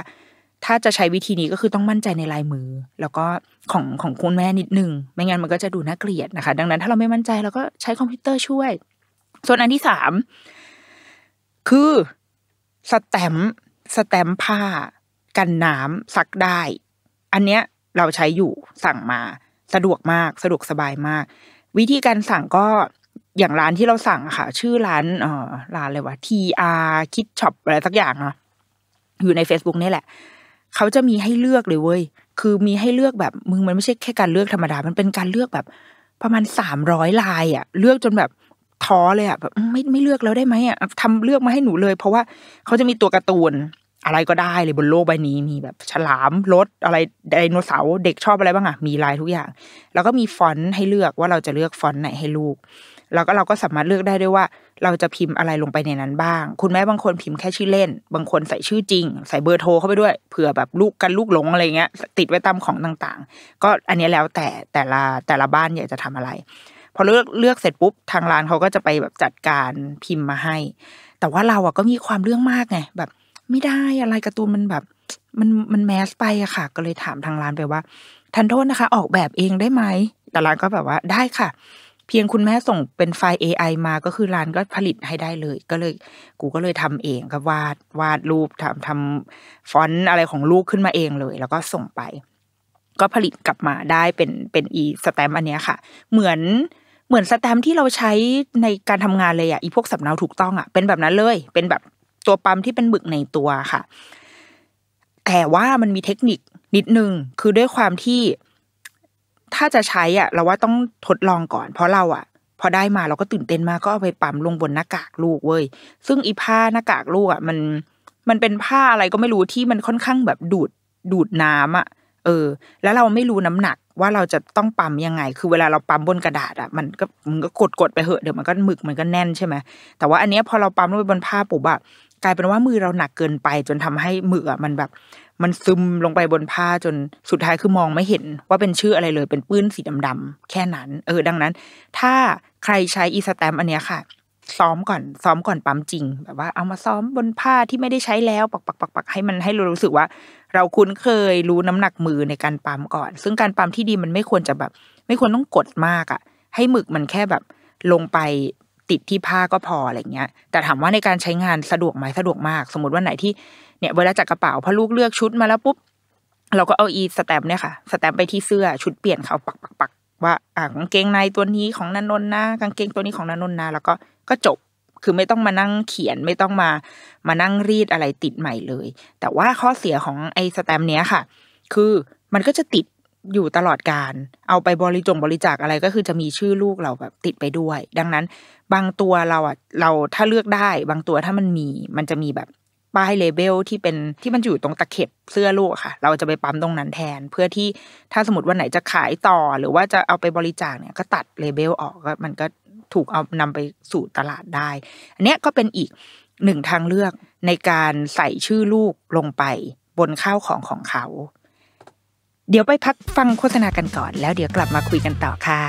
ถ้าจะใช้วิธีนี้ก็คือต้องมั่นใจในลายมือ แล้วก็ของของคุณแม่นิดนึงไม่งั้นมันก็จะดูน่าเกลียดนะคะ ดังนั้นถ้าเราไม่มั่นใจเราก็ใช้คอมพิวเตอร์ช่วย ส่วนอันที่สามคือสแตมสแตมผ้ากันน้ำซักได้ อันเนี้ยเราใช้อยู่สั่งมาสะดวกมากสะดวกสบายมาก วิธีการสั่งก็อย่างร้านที่เราสั่งค่ะ ชื่อร้านเอ่อร้านอะไรวะ TR k i t Shop อะไรสักอย่างเนาะอยู่ใน Facebook นี่แหละเขาจะมีให้เลือกเลยเว้ย คือมีให้เลือกแบบมึงมันไม่ใช่แค่การเลือกธรรมดา มันเป็นการเลือกแบบประมาณสามร้อยลายอ่ะ เลือกจนแบบท้อเลยอ่ะแบบไม่ไม่เลือกแล้วได้ไหมอ่ะทำเลือกมาให้หนูเลย เพราะว่าเขาจะมีตัวการ์ตูนอะไรก็ได้เลยบนโลกใบนี้มีแบบ ฉลามรถอะไรไดโนเสาร์เด็กชอบอะไรบ้างอะมีลายทุกอย่างแล้วก็มีฟอนต์ให้เลือกว่าเราจะเลือกฟอนต์ไหนให้ลูกแล้วก็เราก็สามารถเลือกได้ด้วยว่าเราจะพิมพ์อะไรลงไปในนั้นบ้าง คุณแม่บางคนพิมพ์แค่ชื่อเล่น บางคนใส่ชื่อจริง ใส่เบอร์โทรเข้าไปด้วย เผื่อแบบลูกกันลูกหลงอะไรเงี้ย ติดไว้ตามของต่างๆ ก็อันนี้แล้วแต่แต่ละแต่ละบ้านอยากจะทำอะไร พอเลือกเลือกเสร็จปุ๊บทางร้านเขาก็จะไปแบบจัดการพิมพ์มาให้ แต่ว่าเราอะก็มีความเรื่องมากไงแบบไม่ได้อะไรการ์ตูนมันแบบมันมันแมสไปอะค่ะ ก็เลยถามทางร้านไปว่า ทันโทษนะคะ ออกแบบเองได้ไหม แต่ร้านก็แบบว่าได้ค่ะเพียงคุณแม่ส่งเป็นไฟล์ AI มา ก็คือร้านก็ผลิตให้ได้เลย ก็เลยกูก็เลยทำเองก็วาดวาดรูปทำทำฟอนต์อะไรของลูกขึ้นมาเองเลย แล้วก็ส่งไป ก็ผลิตกลับมาได้เป็นเป็นอีสแตมอันเนี้ยค่ะ เหมือนเหมือนสแตมที่เราใช้ในการทำงานเลยอะอีพวกสำเนาถูกต้องอะเป็นแบบนั้นเลย เป็นแบบตัวปั๊มที่เป็นบึกในตัวค่ะ แต่ว่ามันมีเทคนิคนิดนึง คือด้วยความที่ถ้าจะใช้อ่ะเราว่าต้องทดลองก่อนเพราะเราอ่ะ พอได้มาเราก็ตื่นเต้นมากก็เอาไปปั๊มลงบนหน้ากากลูกเว้ยซึ่งอีผ้าหน้ากากลูกอ่ะมันมันเป็นผ้าอะไรก็ไม่รู้ที่มันค่อนข้างแบบดูดดูดน้ำอ่ะเออ แล้วเราไม่รู้น้ำหนัก ว่าเราจะต้องปั๊มยังไง คือเวลาเราปั๊มบนกระดาษ อ่ะมันก็มันก็กดกดไปเหอะเดี๋ยวมันก็หมึกมันก็แน่นใช่ไหมแต่ว่าอันเนี้ยพอเราปั๊มลงไปบนผ้าปุ๊บอ่ะกลายเป็นว่ามือเราหนักเกินไป จนทำให้มืออ่ะมันแบบมันซึมลงไปบนผ้าจนสุดท้ายคือมองไม่เห็น ว่าเป็นชื่ออะไรเลยเป็นปื้นสีดำๆแค่นั้นเออดังนั้น ถ้าใครใช้อีสแตมอันเนี้ยค่ะซ้อมก่อนซ้อมก่อนปั๊มจริง แบบว่าเอามาซ้อมบนผ้าที่ไม่ได้ใช้แล้วปักปักปักปักให้มันให้เรารู้สึกว่า เราคุ้นเคยรู้น้ำหนักมือในการปั๊มก่อน ซึ่งการปั๊มที่ดีมันไม่ควรจะแบบ ไม่ควรต้องกดมากอะ่ะ ให้หมึกมันแค่แบบลงไปติดที่ผ้าก็พออะไรเงี้ย แต่ถามว่าในการใช้งานสะดวกไหมสะดวกมาก สมมติว่าไหนที่เนี่ยเวลาจากกระเป๋าพอลูกเลือกชุดมาแล้วปุ๊บ เราก็เอาอีสแตมเนี่ยค่ะสแตมไปที่เสื้อชุดเปลี่ยนเขาปักปักปักว่าอ่ากางเกงในตัวนี้ของนันนนนะกางเกงตัวนี้ของนันนนนะแล้วก็ก็จบคือไม่ต้องมานั่งเขียนไม่ต้องมามานั่งรีดอะไรติดใหม่เลย แต่ว่าข้อเสียของไอสแตมเนี้ยค่ะคือมันก็จะติดอยู่ตลอดการเอาไปบริจงบริจาคอะไรก็คือจะมีชื่อลูกเราแบบติดไปด้วย ดังนั้นบางตัวเราอ่ะเราถ้าเลือกได้ บางตัวถ้ามันมีมันจะมีแบบป้ายเลเบลที่เป็นที่มันอยู่ตรงตะเข็บเสื้อลูกค่ะ เราจะไปปั๊มตรงนั้นแทน เพื่อที่ถ้าสมมติวันไหนจะขายต่อหรือว่าจะเอาไปบริจาคเนี่ยก็ตัดเลเบลออกก็มันก็ถูกเอานำไปสู่ตลาดได้ อันนี้ก็เป็นอีกหนึ่งทางเลือกในการใส่ชื่อลูกลงไปบนข้าวของของเขาเดี๋ยวไปพักฟังโฆษณากันก่อนแล้วเดี๋ยวกลับมาคุยกันต่อค่ะ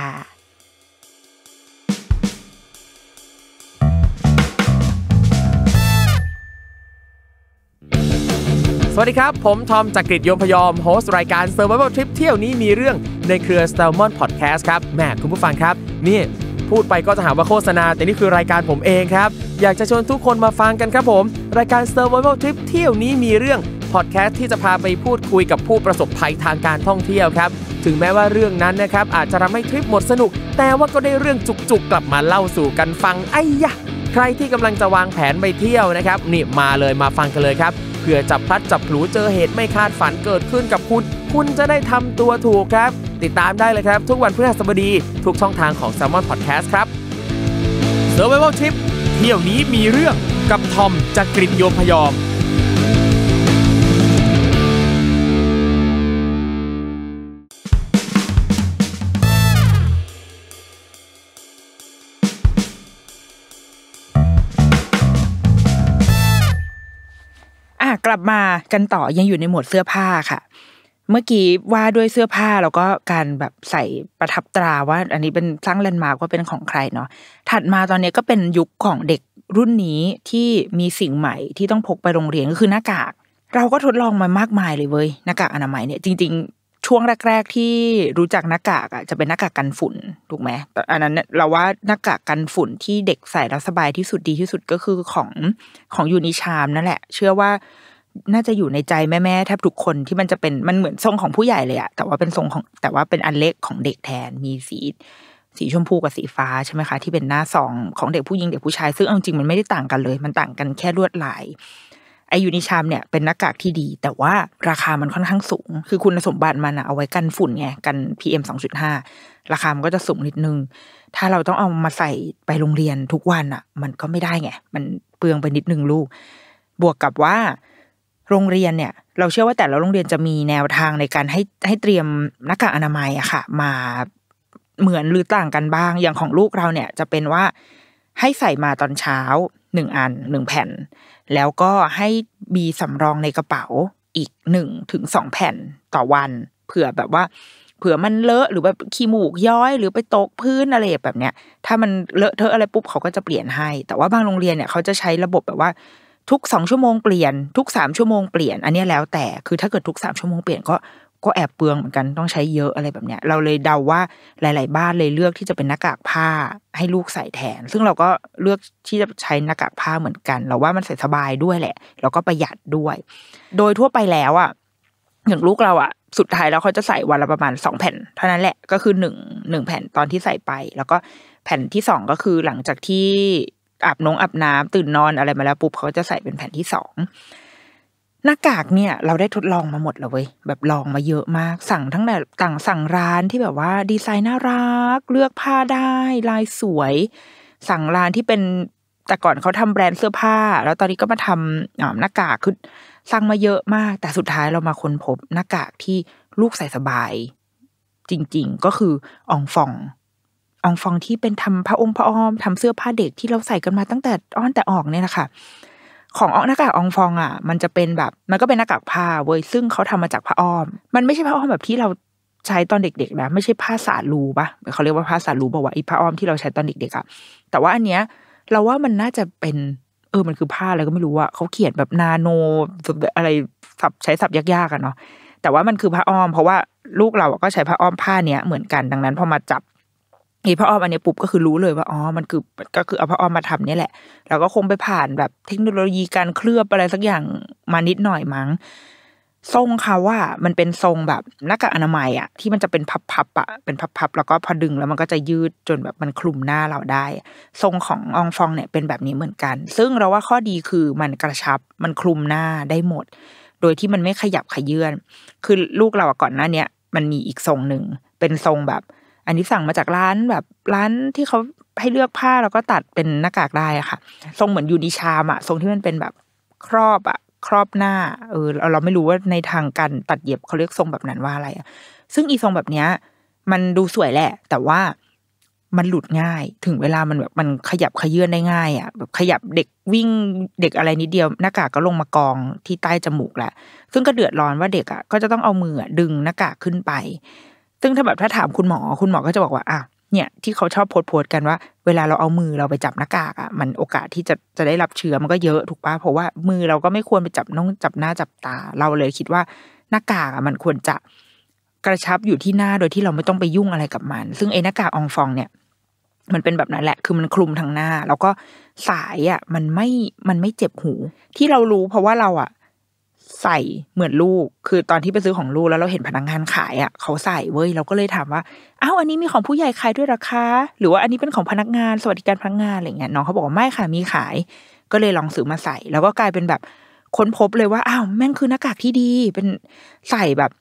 สวัสดีครับ ผมทอมจากกรีฑยมพยอม โฮสต์ รายการ Survival Trip เที่ยวนี้มีเรื่องในเครือ s a l m o n Podcast ครับแม่คุณผู้ฟังครับ นี่พูดไปก็จะหาว่าโฆษณาแต่นี่คือรายการผมเองครับ อยากจะชวนทุกคนมาฟังกันครับผม รายการ Survival Trip เที่ยวนี้มีเรื่องพอดแคสต์ที่จะพาไปพูดคุยกับผู้ประสบภัยทางการท่องเที่ยวครับ ถึงแม้ว่าเรื่องนั้นนะครับอาจจะทำให้ทริปหมดสนุก แต่ว่าก็ได้เรื่องจุกๆกลับมาเล่าสู่กันฟังไอ้ยะใครที่กำลังจะวางแผนไปเที่ยวนะครับ นี่มาเลยมาฟังกันเลยครับเพื่อจับพลัดจับผูเจอเหตุไม่คาดฝันเกิดขึ้นกับคุณ คุณจะได้ทำตัวถูกครับ ติดตามได้เลยครับทุกวันพฤหัสบดีทุกช่องทางของ s ซ l m o n Podcast ครับ s u r v i v a l Trip เที่ยวนี้มีเรื่องกับทอมจากกรีฑโยมพยอมลับมากันต่อยังอยู่ในหมวดเสื้อผ้าค่ะ เมื่อกี้ว่าด้วยเสื้อผ้าแล้วก็การแบบใส่ประทับตราว่า อันนี้เป็นสร้างแลนด์มาร์กว่าเป็นของใครเนาะถัดมาตอนนี้ก็เป็นยุคของเด็กรุ่นนี้ที่มีสิ่งใหม่ที่ต้องพกไปโรงเรียนก็คือหน้ากาก เราก็ทดลองมามากมายเลยเว้ยหน้ากากอนามัยเนี่ย จริงๆ ช่วงแรกๆที่รู้จักหน้ากากอ่ะจะเป็นหน้ากากกันฝุ่นถูกไหมอันนั้นเราว่าหน้ากากกันฝุ่นที่เด็กใส่แล้วสบายที่สุดดีที่สุดก็คือของของยูนิชามนั่นแหละ เชื่อว่าน่าจะอยู่ในใจแม่แม่แทบทุกคนที่มันจะเป็นมันเหมือนทรงของผู้ใหญ่เลยอะแต่ว่าเป็นทรงของ แต่ว่าเป็นอันเล็กของเด็กแทนมีสี สีชมพูกับสีฟ้าใช่ไหมคะ ที่เป็นหน้าซองของเด็กผู้หญิงเด็กผู้ชายซึ่งเอาจริงมันไม่ได้ต่างกันเลย มันต่างกันแค่ลวดลายไอยูนิชามเนี่ยเป็นหน้ากากที่ดี แต่ว่าราคามันค่อนข้างสูง คือคุณสมบัติมันอะเอาไว้กันฝุ่นไงกัน PM 2.5ราคามันก็จะสูงนิดนึงถ้าเราต้องเอามาใส่ไปโรงเรียนทุกวันอะมันก็ไม่ได้ไงมันเปลืองไปนิดนึงลูก บวกกับว่าโรงเรียนเนี่ยเราเชื่อว่าแต่ละโรงเรียนจะมีแนวทางในการให้ให้เตรียมหน้ากากอนามัยอะค่ะ มาเหมือนหรือต่างกันบ้างอย่างของลูกเราเนี่ยจะเป็นว่าให้ใส่มาตอนเช้าหนึ่งอันหนึ่งแผ่น แล้วก็ให้มีสำรองในกระเป๋าอีกหนึ่งถึงสองแผ่นต่อวัน เผื่อแบบว่า เผื่อมันเลอะหรือแบบขี้หมูกย้อยหรือไปตกพื้นอะไรแบบเนี้ยถ้ามันเลอะเทอะอะไรปุ๊บเขาก็จะเปลี่ยนให้ แต่ว่าบางโรงเรียนเนี่ยเขาจะใช้ระบบแบบว่าทุกสองชั่วโมงเปลี่ยนทุกสามชั่วโมงเปลี่ยนอันนี้แล้วแต่คือถ้าเกิดทุกสามชั่วโมงเปลี่ยนก็ก็แอบเปลืองเหมือนกันต้องใช้เยอะอะไรแบบเนี้ย เราเลยเดาว่าหลาย ๆ บ้านเลยเลือกที่จะเป็นหน้ากากผ้าให้ลูกใส่แทน ซึ่งเราก็เลือกที่จะใช้หน้ากากผ้าเหมือนกัน เราว่ามันใส่สบายด้วยแหละแล้วก็ประหยัดด้วย โดยทั่วไปแล้วอ่ะอย่างลูกเราอ่ะสุดท้ายแล้วเขาจะใส่วันละประมาณสองแผ่นเท่านั้นแหละก็คือหนึ่งหนึ่งแผ่นตอนที่ใส่ไป แล้วก็แผ่นที่สองก็คือหลังจากที่อาบน้องอาบน้ำตื่นนอนอะไรมาแล้ว ปุ๊บเขาจะใส่เป็นแผ่นที่สองหน้ากากเนี่ยเราได้ทดลองมาหมดแล้วเว้ยแบบลองมาเยอะมากสั่งทั้งแบบต่างสั่งร้านที่แบบว่าดีไซน์น่ารัก เลือกผ้าได้ ลายสวย สั่งร้านที่เป็นแต่ก่อนเขาทำแบรนด์เสื้อผ้า แล้วตอนนี้ก็มาทำหน้ากากคือสั่งมาเยอะมาก แต่สุดท้ายเรามาค้นพบหน้ากากที่ลูกใส่สบาย จริงๆก็คืออองฟองอองฟองที่เป็นทำพระองค์พระอ้อมทำเสื้อผ้าเด็กที่เราใส่กันมาตั้งแต่ อ้อนแต่ออกเนี่ยแหละคะ ของออหน้ากากอองฟองอ่ะ มันจะเป็นแบบมันก็เป็นหน้ากากผ้าเว้ยซึ่งเขาทำมาจากผ้าอ้อม มันไม่ใช่ผ้าอ้อมแบบที่เราใช้ตอนเด็กๆนะไม่ใช่ผ้าสาลูปะเขาเรียกว่าผ้าสาลูบอกว่าไอ้ผ้าอ้อมที่เราใช้ตอนเด็กๆอะแต่ว่าอันเนี้ยเราว่ามันน่าจะเป็น เออมันคือผ้าอะไรก็ไม่รู้อะเขาเขียนแบบนาโนอะไรสับใช้สับยากๆอะเนาะแต่ว่ามันคือผ้าอ้อมเพราะว่าลูกเราก็ใช้ผ้าอ้อมผ้าเนี้ยเหมือนกันดังนั้นพอมาจับอีพระอ้อมอันนี้ปุ๊บก็คือรู้เลยว่า อ๋อมันคือก็คือเอาพระอ้อมมาทำนี่แหละ แล้วก็คงไปผ่านแบบเทคโนโลยีการเคลือบอะไรสักอย่างมานิดหน่อยมั้ง ทรงค่ะว่ามันเป็นทรงแบบหน้ากากอนามัยอะที่มันจะเป็นพับๆอะเป็นพับๆแล้วก็พอดึงแล้วมันก็จะยืดจนแบบมันคลุมหน้าเราได้ ทรงขององฟองเนี่ยเป็นแบบนี้เหมือนกัน ซึ่งเราว่าข้อดีคือมันกระชับมันคลุมหน้าได้หมด โดยที่มันไม่ขยับขยื่นคือลูกเราก่อนหน้าเนี้ยมันมีอีกทรงหนึ่งเป็นทรงแบบอันนี้สั่งมาจากร้านแบบร้านที่เขาให้เลือกผ้าแล้วก็ตัดเป็นหน้ากากได้ค่ะ ทรงเหมือนยูนิชามอะทรงที่มันเป็นแบบครอบอะครอบหน้า เออ เราไม่รู้ว่าในทางการตัดเย็บเขาเรียกทรงแบบนั้นว่าอะไรอะซึ่งอีทรงแบบเนี้ยมันดูสวยแหละแต่ว่ามันหลุดง่าย ถึงเวลามันแบบมันขยับขยื่นได้ง่ายอะ่ะ แบบขยับเด็กวิ่งเด็กอะไรนิดเดียวหน้ากากก็ลงมากอง ที่ใต้จมูกแหละ ซึ่งก็เดือดร้อนว่าเด็กอะ่ะก็จะต้องเอามือดึงหน้ากากขึ้นไปซึ่งถ้าแบบถ้าถามคุณหมอคุณหมอก็จะบอกว่าอ่ะเนี่ยที่เขาชอบโพสโพสกันว่า เวลาเราเอามือเราไปจับหน้ากากอ่ะ มันโอกาสที่จะจะได้รับเชื้อมันก็เยอะถูกปะเพราะว่ามือเราก็ไม่ควรไปจับน้อง จับหน้าจับตาเราเลยคิดว่าหน้ากากอ่ะมันควรจะกระชับอยู่ที่หน้าโดยที่เราไม่ต้องไปยุ่งอะไรกับมันซึ่งไอ้หน้ากากอองฟองเนี่ย มันเป็นแบบนั้นแหละคือมันคลุมทางหน้า แล้วก็สายอ่ะมันไม่มันไม่เจ็บหู ที่เรารู้ เพราะว่าเราอ่ะใส่เหมือนลูก คือตอนที่ไปซื้อของลูกแล้วเราเห็นพนักงงานขายอะ่ะ เขาใส่เว้ยเราก็เลยถามว่าอ้าวอันนี้มีของผู้ใหญ่ขายด้วยราคาหรือว่าอันนี้เป็นของพนักงานสวัสดิการพนักงานอะไรเงี้ยน้องเขาบอกว่าไม่ค่ะมีขาย ก็เลยลองซื้อมาใส่ แล้วก็กลายเป็นแบบค้นพบเลยว่าอ้าวแม่งคือหน้ากากที่ดี เป็นใส่แบบ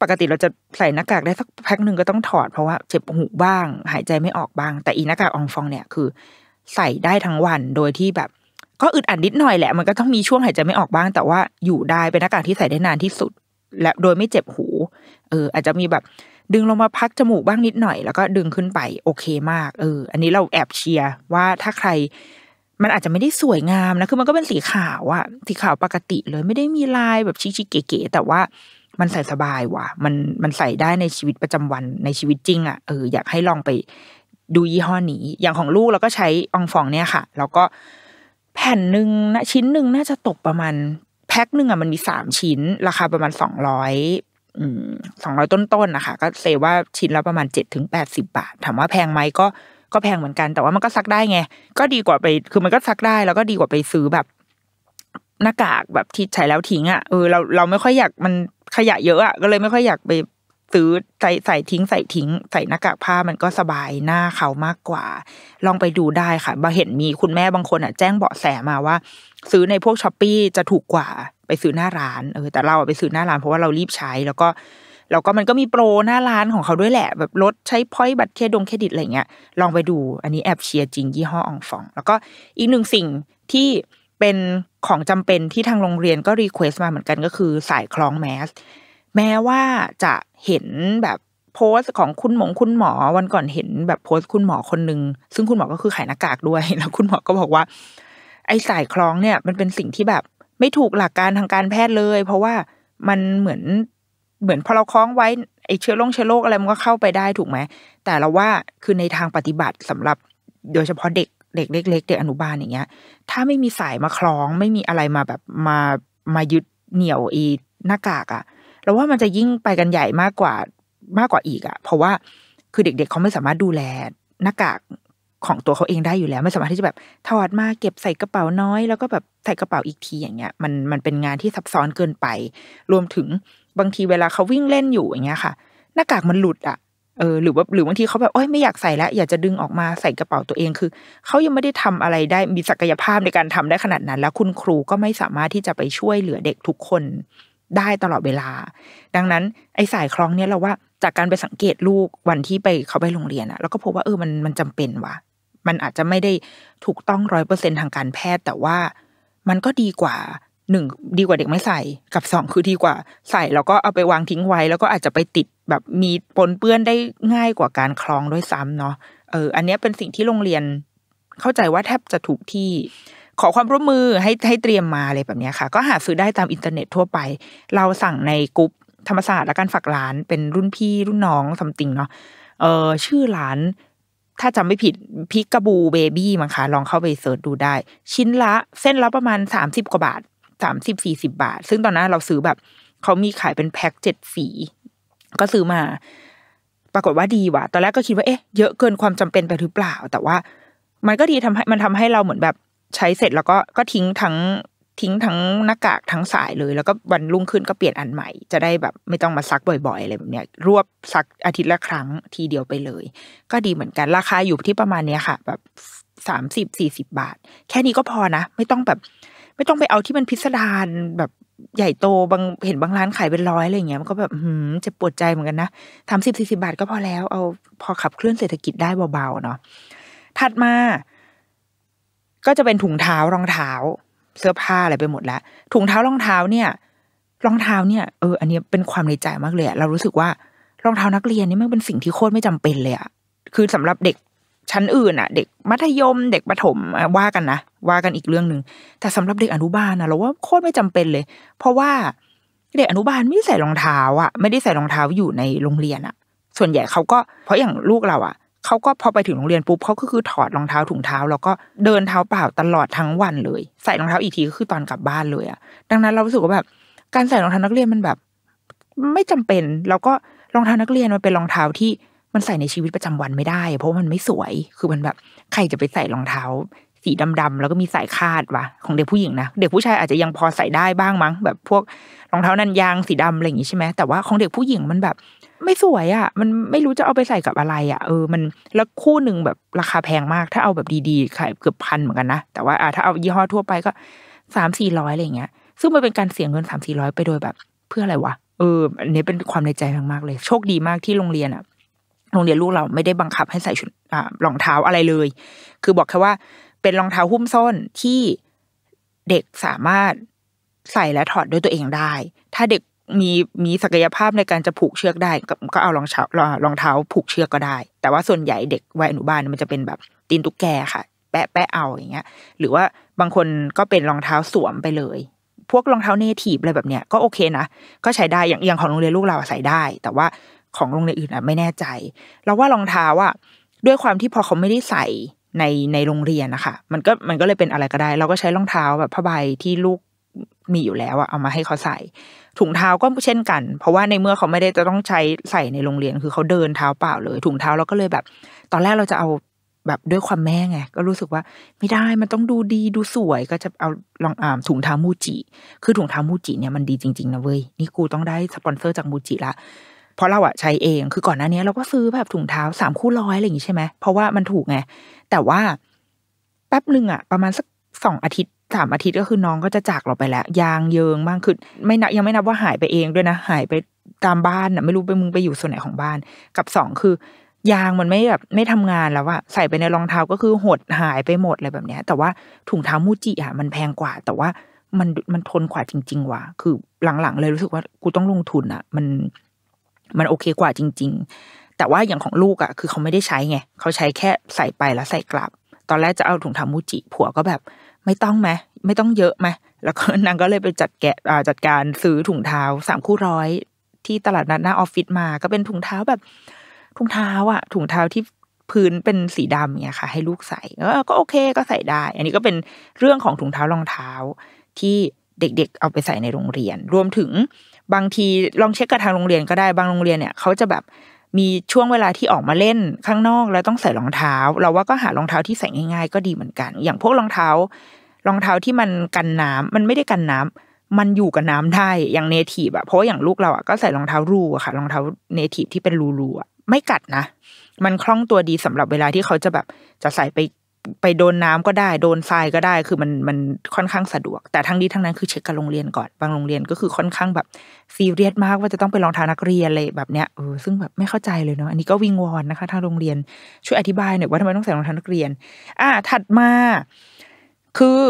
ปกติเราจะใส่หน้ากากได้สักพักหนึ่งก็ต้องถอด เพราะว่าเจ็บหูบ้าง หายใจไม่ออกบ้าง แต่อีหน้ากากอองฟองเนี่ยคือ ใส่ได้ทั้งวันโดยที่แบบก็อึดอัดนิดหน่อยแหละ มันก็ต้องมีช่วงหายใจไม่ออกบ้าง แต่ว่าอยู่ได้เป็นหน้ากากที่ใส่ได้นานที่สุด และโดยไม่เจ็บหู เออ อาจจะมีแบบ ดึงลงมาพักจมูกบ้างนิดหน่อยแล้วก็ดึงขึ้นไปโอเคมาก เออ อันนี้เราแอบเชียร์ว่าถ้าใคร มันอาจจะไม่ได้สวยงามนะ คือมันก็เป็นสีขาวอะสีขาวปกติเลยไม่ได้มีลายแบบชิคๆเก๋ๆแต่ว่ามันใส่สบายว่ะมันมันใส่ได้ในชีวิตประจำวันในชีวิตจริงอะ่ะเอออยากให้ลองไปดูยี่ห้อนี้อย่างของลูกเราก็ใช้อองฟองเนี่ยค่ะ แล้วก็แผ่นหนึ่งนะชิ้นหนึ่งน่าจะตกประมาณ แพ็คหนึ่งอ่ะมันมีสามชิ้นราคาประมาณสองร้อยสองร้อยต้นๆนนะคะก็เซว่าชิ้นละประมาณเจ็ดถึงแปดสิบาทถามว่าแพงไหมก็ก็แพงเหมือนกัน แต่ว่ามันก็ซักได้ไงก็ดีกว่าไป คือมันก็ซักได้ แล้วก็ดีกว่าไปซื้อแบบหน้ากากแบบที่ใช้แล้วทิ้งอะ่ะเออเราเราไม่ค่อยอยากมันขยะเยอะอ่ะก็เลยไม่ค่อยอยากไปซื้อใส่ใส่ทิ้งใส่ทิ้งใส่หน้ากากผ้ามันก็สบายหน้าเขามากกว่า ลองไปดูได้ค่ะบาเห็นมีคุณแม่บางคนอ่ะแจ้งเบาะแสมาว่า ซื้อในพวกช้อปปี้จะถูกกว่า ไปซื้อหน้าร้านเออแต่เราไปซื้อหน้าร้าน เพราะว่าเรารีบใช้ แล้วก็แล้วก็มันก็มีโปรหน้าร้านของเขาด้วยแหละ แบบลดใช้พอยบัตรเครดงเครดิตอะไรเงี้ยลองไปดูอันนี้แอบเชียร์จริงยี่ห้ออองฟองแล้วก็อีกหนึ่งสิ่งที่เป็นของจำเป็นที่ทางโรงเรียนก็รีเควสต์มาเหมือนกันก็คือสายคล้องแมสแม้ว่าจะเห็นแบบโพสต์ของคุณหมงคุณหมอวันก่อนเห็นแบบโพสต์คุณหมอคนหนึ่งซึ่งคุณหมอก็คือขายหน้ากากด้วย แล้วคุณหมอก็บอกว่า ไอ้สายคล้องเนี่ย มันเป็นสิ่งที่แบบไม่ถูกหลักการทางการแพทย์เลย เพราะว่ามันเหมือนเหมือนพอเราคล้องไว้ไอ้เชื้อโรคเชื้อโรคอะไรมันก็เข้าไปได้ถูกไหมแต่เราว่าคือในทางปฏิบัติสำหรับ โดยเฉพาะเด็กเด็กเล็ก ๆ เด็กอนุบาลอย่างเงี้ยถ้าไม่มีสายมาคล้องไม่มีอะไรมาแบบมามายึดเหนี่ยวอีหน้ากากอะ่ะราว่ามันจะยิ่งไปกันใหญ่มากกว่ามากกว่าอีกอะเพราะว่าคือเด็กๆเเขาไม่สามารถดูแล หน้ากากของตัวเขาเองได้อยู่แล้วไม่สามารถที่จะแบบถอดมาเก็บใส่กระเป๋าน้อย แล้วก็แบบใส่กระเป๋าอีกทีอย่างเงี้ยมันมันเป็นงานที่ซับซ้อนเกินไป รวมถึงบางทีเวลาเขาวิ่งเล่นอยู่อย่างเงี้ยค่ะ หน้ากากมันหลุดอ่ะเออหรือว่าหรือบางทีเขาแบบโอ้ยไม่อยากใส่แล้วอยากจะดึงออกมาใส่กระเป๋าตัวเองคือเขายังไม่ได้ทำอะไรได้มีศักยภาพในการทำได้ขนาดนั้น แล้วคุณครูก็ไม่สามารถที่จะไปช่วยเหลือเด็กทุกคนได้ตลอดเวลา ดังนั้นไอ้สายคล้องเนี่ยเราว่าจากการไปสังเกตลูกวันที่ไปเขาไปโรงเรียนอะแล้วก็พบว่าเออมันมันจำเป็นว่ะ มันอาจจะไม่ได้ถูกต้องร้อยเปอร์เซ็นทางการแพทย์ แต่ว่ามันก็ดีกว่าหนึ่งดีกว่าเด็กไม่ใส่ กับสองคือดีกว่าใส่แล้วก็เอาไปวางทิ้งไว้ แล้วก็อาจจะไปติดแบบมีปนเปื้อนได้ง่ายกว่าการคล้องด้วยซ้ำเนาะ เออ อันนี้เป็นสิ่งที่โรงเรียน เข้าใจว่าแทบจะถูกที่ขอความร่วมมือให้ให้เตรียมมาอะไรแบบนี้ค่ะ ก็หาซื้อได้ตามอินเทอร์เน็ตทั่วไป เราสั่งในกลุ่มธรรมศาสตร์และการฝากร้าน เป็นรุ่นพี่รุ่นน้องซัมติงเนาะ เออชื่อร้าน ถ้าจำไม่ผิดพิกกบูเบบี้มั้งคะลองเข้าไปเสิร์ชดูได้ ชิ้นละ เส้นละประมาณสามสิบกว่าบาทสามสิบสี่สิบาท ซึ่งตอนนั้นเราซื้อแบบเขามีขายเป็นแพ็คเจ็ดสีก็ซื้อมา ปรากฏว่าดีว่ะตอนแรกก็คิดว่าเอ๊ะเยอะเกินความจำเป็นไปหรือเปล่า แต่ว่ามันก็ดีทำให้มันทำให้เราเหมือนแบบใช้เสร็จแล้วก็ก็ทิ้งทั้งทิ้งทั้งหน้ากากทั้งสายเลย แล้วก็วันรุ่งขึ้นก็เปลี่ยนอันใหม่ จะได้แบบ ไม่ต้องมาซักบ่อยๆอะไรแบบ เนี้ยรวบซักอาทิตย์ละครั้งทีเดียวไปเลย ก็ดีเหมือนกันราคาอยู่ที่ประมาณเนี้ยค่ะ แบบสามสิบสี่สิบาท แค่นี้ก็พอนะไม่ต้องแบบ ไม่ต้องไปเอาที่มันพิสดารแบบใหญ่โตบางเห็นบางร้านขายเป็นร้อยอะไรเงี้ยมันก็แบบหืมจะปวดใจเหมือนกันนะสามสิบสี่สิบาทก็พอแล้วเอา พอขับเคลื่อนเศรษฐกิจได้เบาๆเนาะถัดมาก็จะเป็นถุงเท้ารองเท้าเสื้อผ้าอะไรไปหมดแล้วถุงเท้ารองเท้าเนี่ย รองเท้าเนี่ยเออ อันนี้เป็นความในใจมากเลยอะเรารู้สึกว่ารองเท้านักเรียนนี่มันเป็นสิ่งที่โคตรไม่จำเป็นเลยอะคือสำหรับเด็กชั้นอื่นอะเด็กมัธยมเด็กประถมว่ากันนะว่ากันอีกเรื่องหนึ่งแต่สำหรับเด็กอนุบาลนะเราว่าโคตรไม่จำเป็นเลย เพราะว่าเด็กอนุบาลไม่ใส่รองเท้าอะไม่ได้ใส่รองเท้าอยู่ในโรงเรียนอะส่วนใหญ่เขาก็เพราะอย่างลูกเราอะเขาก็พอไปถึงโรงเรียนปุ๊บเขาก็คือถอดรองเท้าถุงเท้าแล้วก็เดินเท้าเปล่าตลอดทั้งวันเลยใส่รองเท้าอีกทีก็คือตอนกลับบ้านเลยอะดังนั้นเรารู้สึกว่าแบบการใส่รองเท้านักเรียนมันแบบ ไม่จำเป็นแล้วก็รองเท้านักเรียนมันเป็นรองเท้าที่มันใส่ในชีวิตประจำวันไม่ได้ เพราะมันไม่สวยคือมันแบบ ใครจะไปใส่รองเท้าสีดำๆแล้วก็มีสายคาดวะของเด็กผู้หญิงนะเด็กผู้ชายอาจจะยังพอใส่ได้บ้างมั้ง แบบพวกรองเท้านันยางสีดำอะไรอย่างงี้ใช่ไหมแต่ว่าของเด็กผู้หญิงมันแบบไม่สวยอะ่ะมันไม่รู้จะเอาไปใส่กับอะไรอะ่ะเออมันแล้วคู่หนึ่งแบบราคาแพงมาก ถ้าเอาแบบดีๆขายเกือบพันเหมือนกันนะแต่ว่าอ่าถ้าเอายี่ห้อทั่วไปก็สามสี่ร้อยอะไรเงี้ยซึ่งมันเป็นการเสียงเงินสามสี่ร้อยไปโดยแบบ เพื่ออะไรวะเอออันนี้เป็นความในใจมากๆเลย โชคดีมากที่โรงเรียนอะ่ะ โรงเรียนลูกเราไม่ได้บังคับให้ใส่ชุดอ่ารองเท้าอะไรเลย คือบอกแค่ว่า เป็นรองเท้าหุ้มส้นที่เด็กสามารถใส่และถอดด้วยตัวเองได้ ถ้าเด็กมีมีศักยภาพในการจะผูกเชือกได้ก็เอารองเท้ารองเท้าผูกเชือกก็ได้ แต่ว่าส่วนใหญ่เด็กวัยอนุบาลมันจะเป็นแบบตีนตุ๊กแกค่ะ แปะแปะเอาอย่างเงี้ยหรือว่าบางคนก็เป็นรองเท้าสวมไปเลย พวกรองเท้าเนทีฟอะไรแบบเนี้ยก็โอเคนะก็ใช้ได้อย่างอย่างของโรงเรียนลูกเราใส่ได้ แต่ว่าของโรงเรียนอื่นอ่ะไม่แน่ใจเราว่ารองเท้าอ่ะด้วยความที่พอเขาไม่ได้ใส่ในในโรงเรียนนะคะมันก็มันก็เลยเป็นอะไรก็ได้ เราก็ใช้รองเท้าแบบผ้าใบที่ลูกมีอยู่แล้วอะเอามาให้เขาใส่ ถุงเท้าก็เช่นกัน เพราะว่าในเมื่อเขาไม่ได้จะต้องใช้ใส่ในโรงเรียน คือเขาเดินเท้าเปล่าเลย ถุงเท้าเราก็เลยแบบ ตอนแรกเราจะเอาแบบด้วยความแม่งไงก็รู้สึกว่าไม่ได้มันต้องดูดีดูสวยก็จะเอาลองอ่าถุงเท้ามูจิ คือถุงเท้ามูจิเนี่ยมันดีจริงๆนะเว้ยนี่กูต้องได้สปอนเซอร์จากมูจิละเพราะเราอะใช้เองคือก่อนหน้านี้เราก็ซื้อแบบถุงเท้าสามคู่ร้อยอะไรอย่างงี้ใช่ไหมเพราะว่ามันถูกไงแต่ว่าแป๊บหนึ่งอะประมาณสักสองอาทิตย์สามอาทิตย์ก็คือน้องก็จะจากเราไปแล้ว ยางเยิงบ้างคือไม่นับยังไม่นับว่าหายไปเองด้วยนะหายไปตามบ้านนะไม่รู้ไปมึงไปอยู่ส่วนไหนของบ้าน กับสองคือ ยางมันไม่แบบไม่ทำงานแล้วอะใส่ไปในรองเท้าก็คือหดหายไปหมดอะไรแบบเนี้ยแต่ว่าถุงเท้ามูจิอะมันแพงกว่า แต่ว่ามันมันทนกว่าจริงๆว่ะคือหลังๆเลยรู้สึกว่ากูต้องลงทุนอะมัน มันโอเคกว่าจริง ๆ แต่ว่าอย่างของลูกอะคือเขาไม่ได้ใช้ไงเขาใช้แค่ใส่ไปแล้วใส่กลับ ตอนแรกจะเอาถุงเท้ามูจิ ผัวก็แบบไม่ต้องไหมไม่ต้องเยอะไหมแล้วก็นางก็เลยไปจัดแกะจัดการซื้อถุงเท้าสามคู่ร้อยที่ตลาดนัดหน้าออฟฟิศมา ก็เป็นถุงเท้าแบบถุงเท้าอะถุงเท้าที่พื้นเป็นสีดำเนี่ยค่ะ ให้ลูกใส่ก็โอเคก็ใส่ได้ อันนี้ก็เป็นเรื่องของถุงเท้ารองเท้าที่เด็กๆเอาไปใส่ในโรงเรียน รวมถึงบางทีลองเช็คกับทางโรงเรียนก็ได้บางโรงเรียนเนี่ยเขาจะแบบมีช่วงเวลาที่ออกมาเล่นข้างนอก แล้วต้องใส่รองเท้า เราว่าก็หารองเท้าที่ใส่ง่ายๆ ก็ดีเหมือนกัน อย่างพวกรองเท้ารองเท้าที่มันกันน้ำ มันไม่ได้กันน้ำ มันอยู่กับน้ำได้อย่างเนทีฟอะเพราะอย่างลูกเราอะก็ใส่รองเท้ารูอะค่ะรองเท้าเนทีฟที่เป็นรูรูอะไม่กัดนะมันคล่องตัวดีสำหรับเวลาที่เขาจะแบบจะใส่ไปไปโดนน้ำก็ได้ โดนทรายก็ได้คือมันมันค่อนข้างสะดวก แต่ทั้งนี้ทั้งนั้นคือเช็คกับโรงเรียนก่อนบางโรงเรียนก็คือค่อนข้างแบบซีเรียสมากว่าจะต้องไปรองเท้านักเรียนเลย แบบเนี้ยเออซึ่งแบบไม่เข้าใจเลยเนาะอันนี้ก็วิงวอนนะคะทางโรงเรียนช่วยอธิบายหน่อยว่าทำไมต้องใส่รองเท้านักเรียน อ่า ถัดมาคือ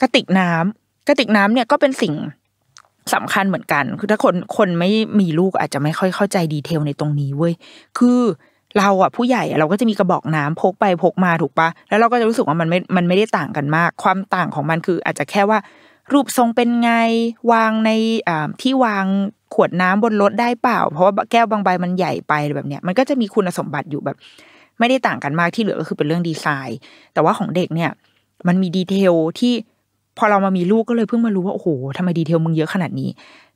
กระติกน้ำ กระติกน้ำเนี่ยก็เป็นสิ่งสำคัญเหมือนกันคือถ้าคนคนไม่มีลูกอาจจะไม่ค่อยเข้าใจดีเทลในตรงนี้เว้ยคือเราอ่ะผู้ใหญ่เราก็จะมีกระบอกน้ำพกไปพกมาถูกปะแล้วเราก็จะรู้สึกว่ามันไม่ มันไม่ได้ต่างกันมาก ความต่างของมันคืออาจจะแค่ว่า รูปทรงเป็นไง วางในอ่าที่วางขวดน้ำบนรถได้เปล่า เพราะว่าแก้วบางใบมันใหญ่ไปแบบเนี้ยมันก็จะมีคุณสมบัติอยู่แบบ ไม่ได้ต่างกันมากที่เหลือก็คือเป็นเรื่องดีไซน์ แต่ว่าของเด็กเนี่ยมันมีดีเทลที่พอเรามามีลูกก็เลยเพิ่งมารู้ว่าโอ้โหทำไมดีเทลมึงเยอะขนาดนี้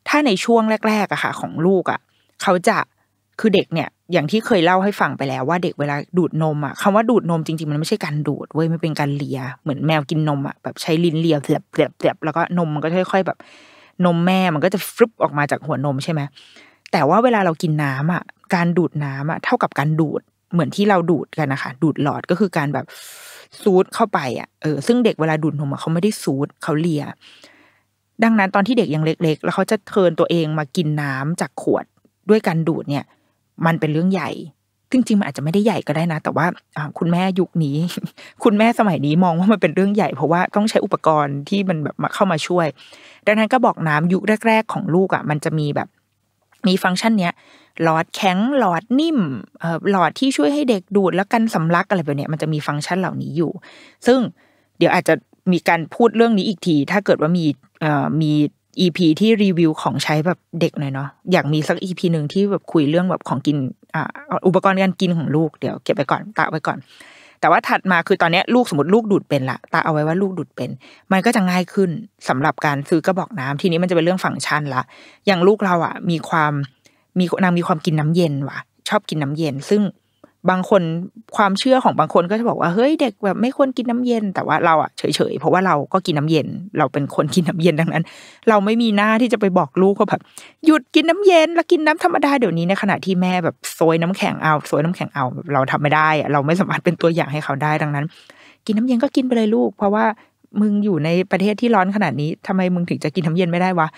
ถ้าในช่วงแรกๆอะค่ะ ของลูกอะเขาจะคือเด็กเนี่ย อย่างที่เคยเล่าให้ฟังไปแล้ว ว่าเด็กเวลาดูดนมอะคำว่าดูดนมจริงๆ มันไม่ใช่การดูดเว้ยมันเป็นการเลียเหมือนแมวกินนมอะแบบใช้ลิ้นเลียเสียบเสียบเสียบแล้วก็นมมันก็ค่อย ๆ แบบ นมแม่มันก็จะฟลุปออกมาจากหัวนมใช่ไหมแต่ว่าเวลาเรากินน้ำอ่ะการดูดน้ำอ่ะเท่ากับการดูดเหมือนที่เราดูดกันนะคะดูดหลอดก็คือการแบบซูดเข้าไปอ่ะ เออ ซึ่งเด็กเวลาดูดนมเขาไม่ได้ซูดเขาเลีย ดังนั้นตอนที่เด็กยังเล็ก ๆ แล้วเขาจะเทินตัวเองมากินน้ำจากขวดด้วยการดูดเนี่ย มันเป็นเรื่องใหญ่ จริง ๆ มันอาจจะไม่ได้ใหญ่ก็ได้นะ แต่ว่า คุณแม่ยุคนี้คุณแม่สมัยนี้มองว่ามันเป็นเรื่องใหญ่เพราะว่าต้องใช้อุปกรณ์ที่มันแบบมาเข้ามาช่วย ดังนั้นก็บอกน้ำยุคแรก ๆ ของลูกอ่ะ มันจะมีแบบ มีฟังก์ชันเนี้ยหลอดแข็งหลอดนิ่ม หลอดที่ช่วยให้เด็กดูด แล้วกันสำลักอะไรแบบนี้มันจะมีฟังก์ชันเหล่านี้อยู่ ซึ่งเดี๋ยวอาจจะมีการพูดเรื่องนี้อีกที ถ้าเกิดว่ามีมีอีพีที่รีวิวของใช้แบบเด็กหน่อยเนาะอยากมีสักอีพีหนึ่งที่แบบคุยเรื่องแบบของกินออุปกรณ์การกินของลูกเดี๋ยวเก็บไปก่อน ตะไว้ก่อน แต่ว่าถัดมาคือตอนนี้ลูกสมมติลูกดูดเป็นละตาเอาไว้ว่าลูกดูดเป็นมันก็จะง่ายขึ้นสำหรับการซื้อกระบอกน้ำทีนี้มันจะเป็นเรื่องฟังก์ชันละ อย่างลูกเราอะ่ะมีความมีนางมีความกินน้ำเย็นว่ะ ชอบกินน้ำเย็น ซึ่งบางคนความเชื่อของบางคนก็จะบอกว่าเฮ้ยเด็กแบบไม่ควรกินน้ำเย็นแต่ว่าเราอะเฉยๆเพราะว่าเราก็กินน้ำเย็น เราเป็นคนกินน้ำเย็นดังนั้น เราไม่มีหน้าที่จะไปบอกลูกว่าแบบหยุดกินน้ำเย็น แล้วกินน้ำธรรมดาเดี๋ยวนี้ในขณะที่แม่แบบซอยน้ำแข็งเอาซอยน้ำแข็งเอาเราทำไม่ได้ เราไม่สามารถเป็นตัวอย่างให้เขาได้ดังนั้น กินน้ำเย็นก็กินไปเลยลูกเพราะว่ามึงอยู่ในประเทศที่ร้อนขนาดนี้ทำไมมึงถึงจะกินน้ำเย็นไม่ได้วะ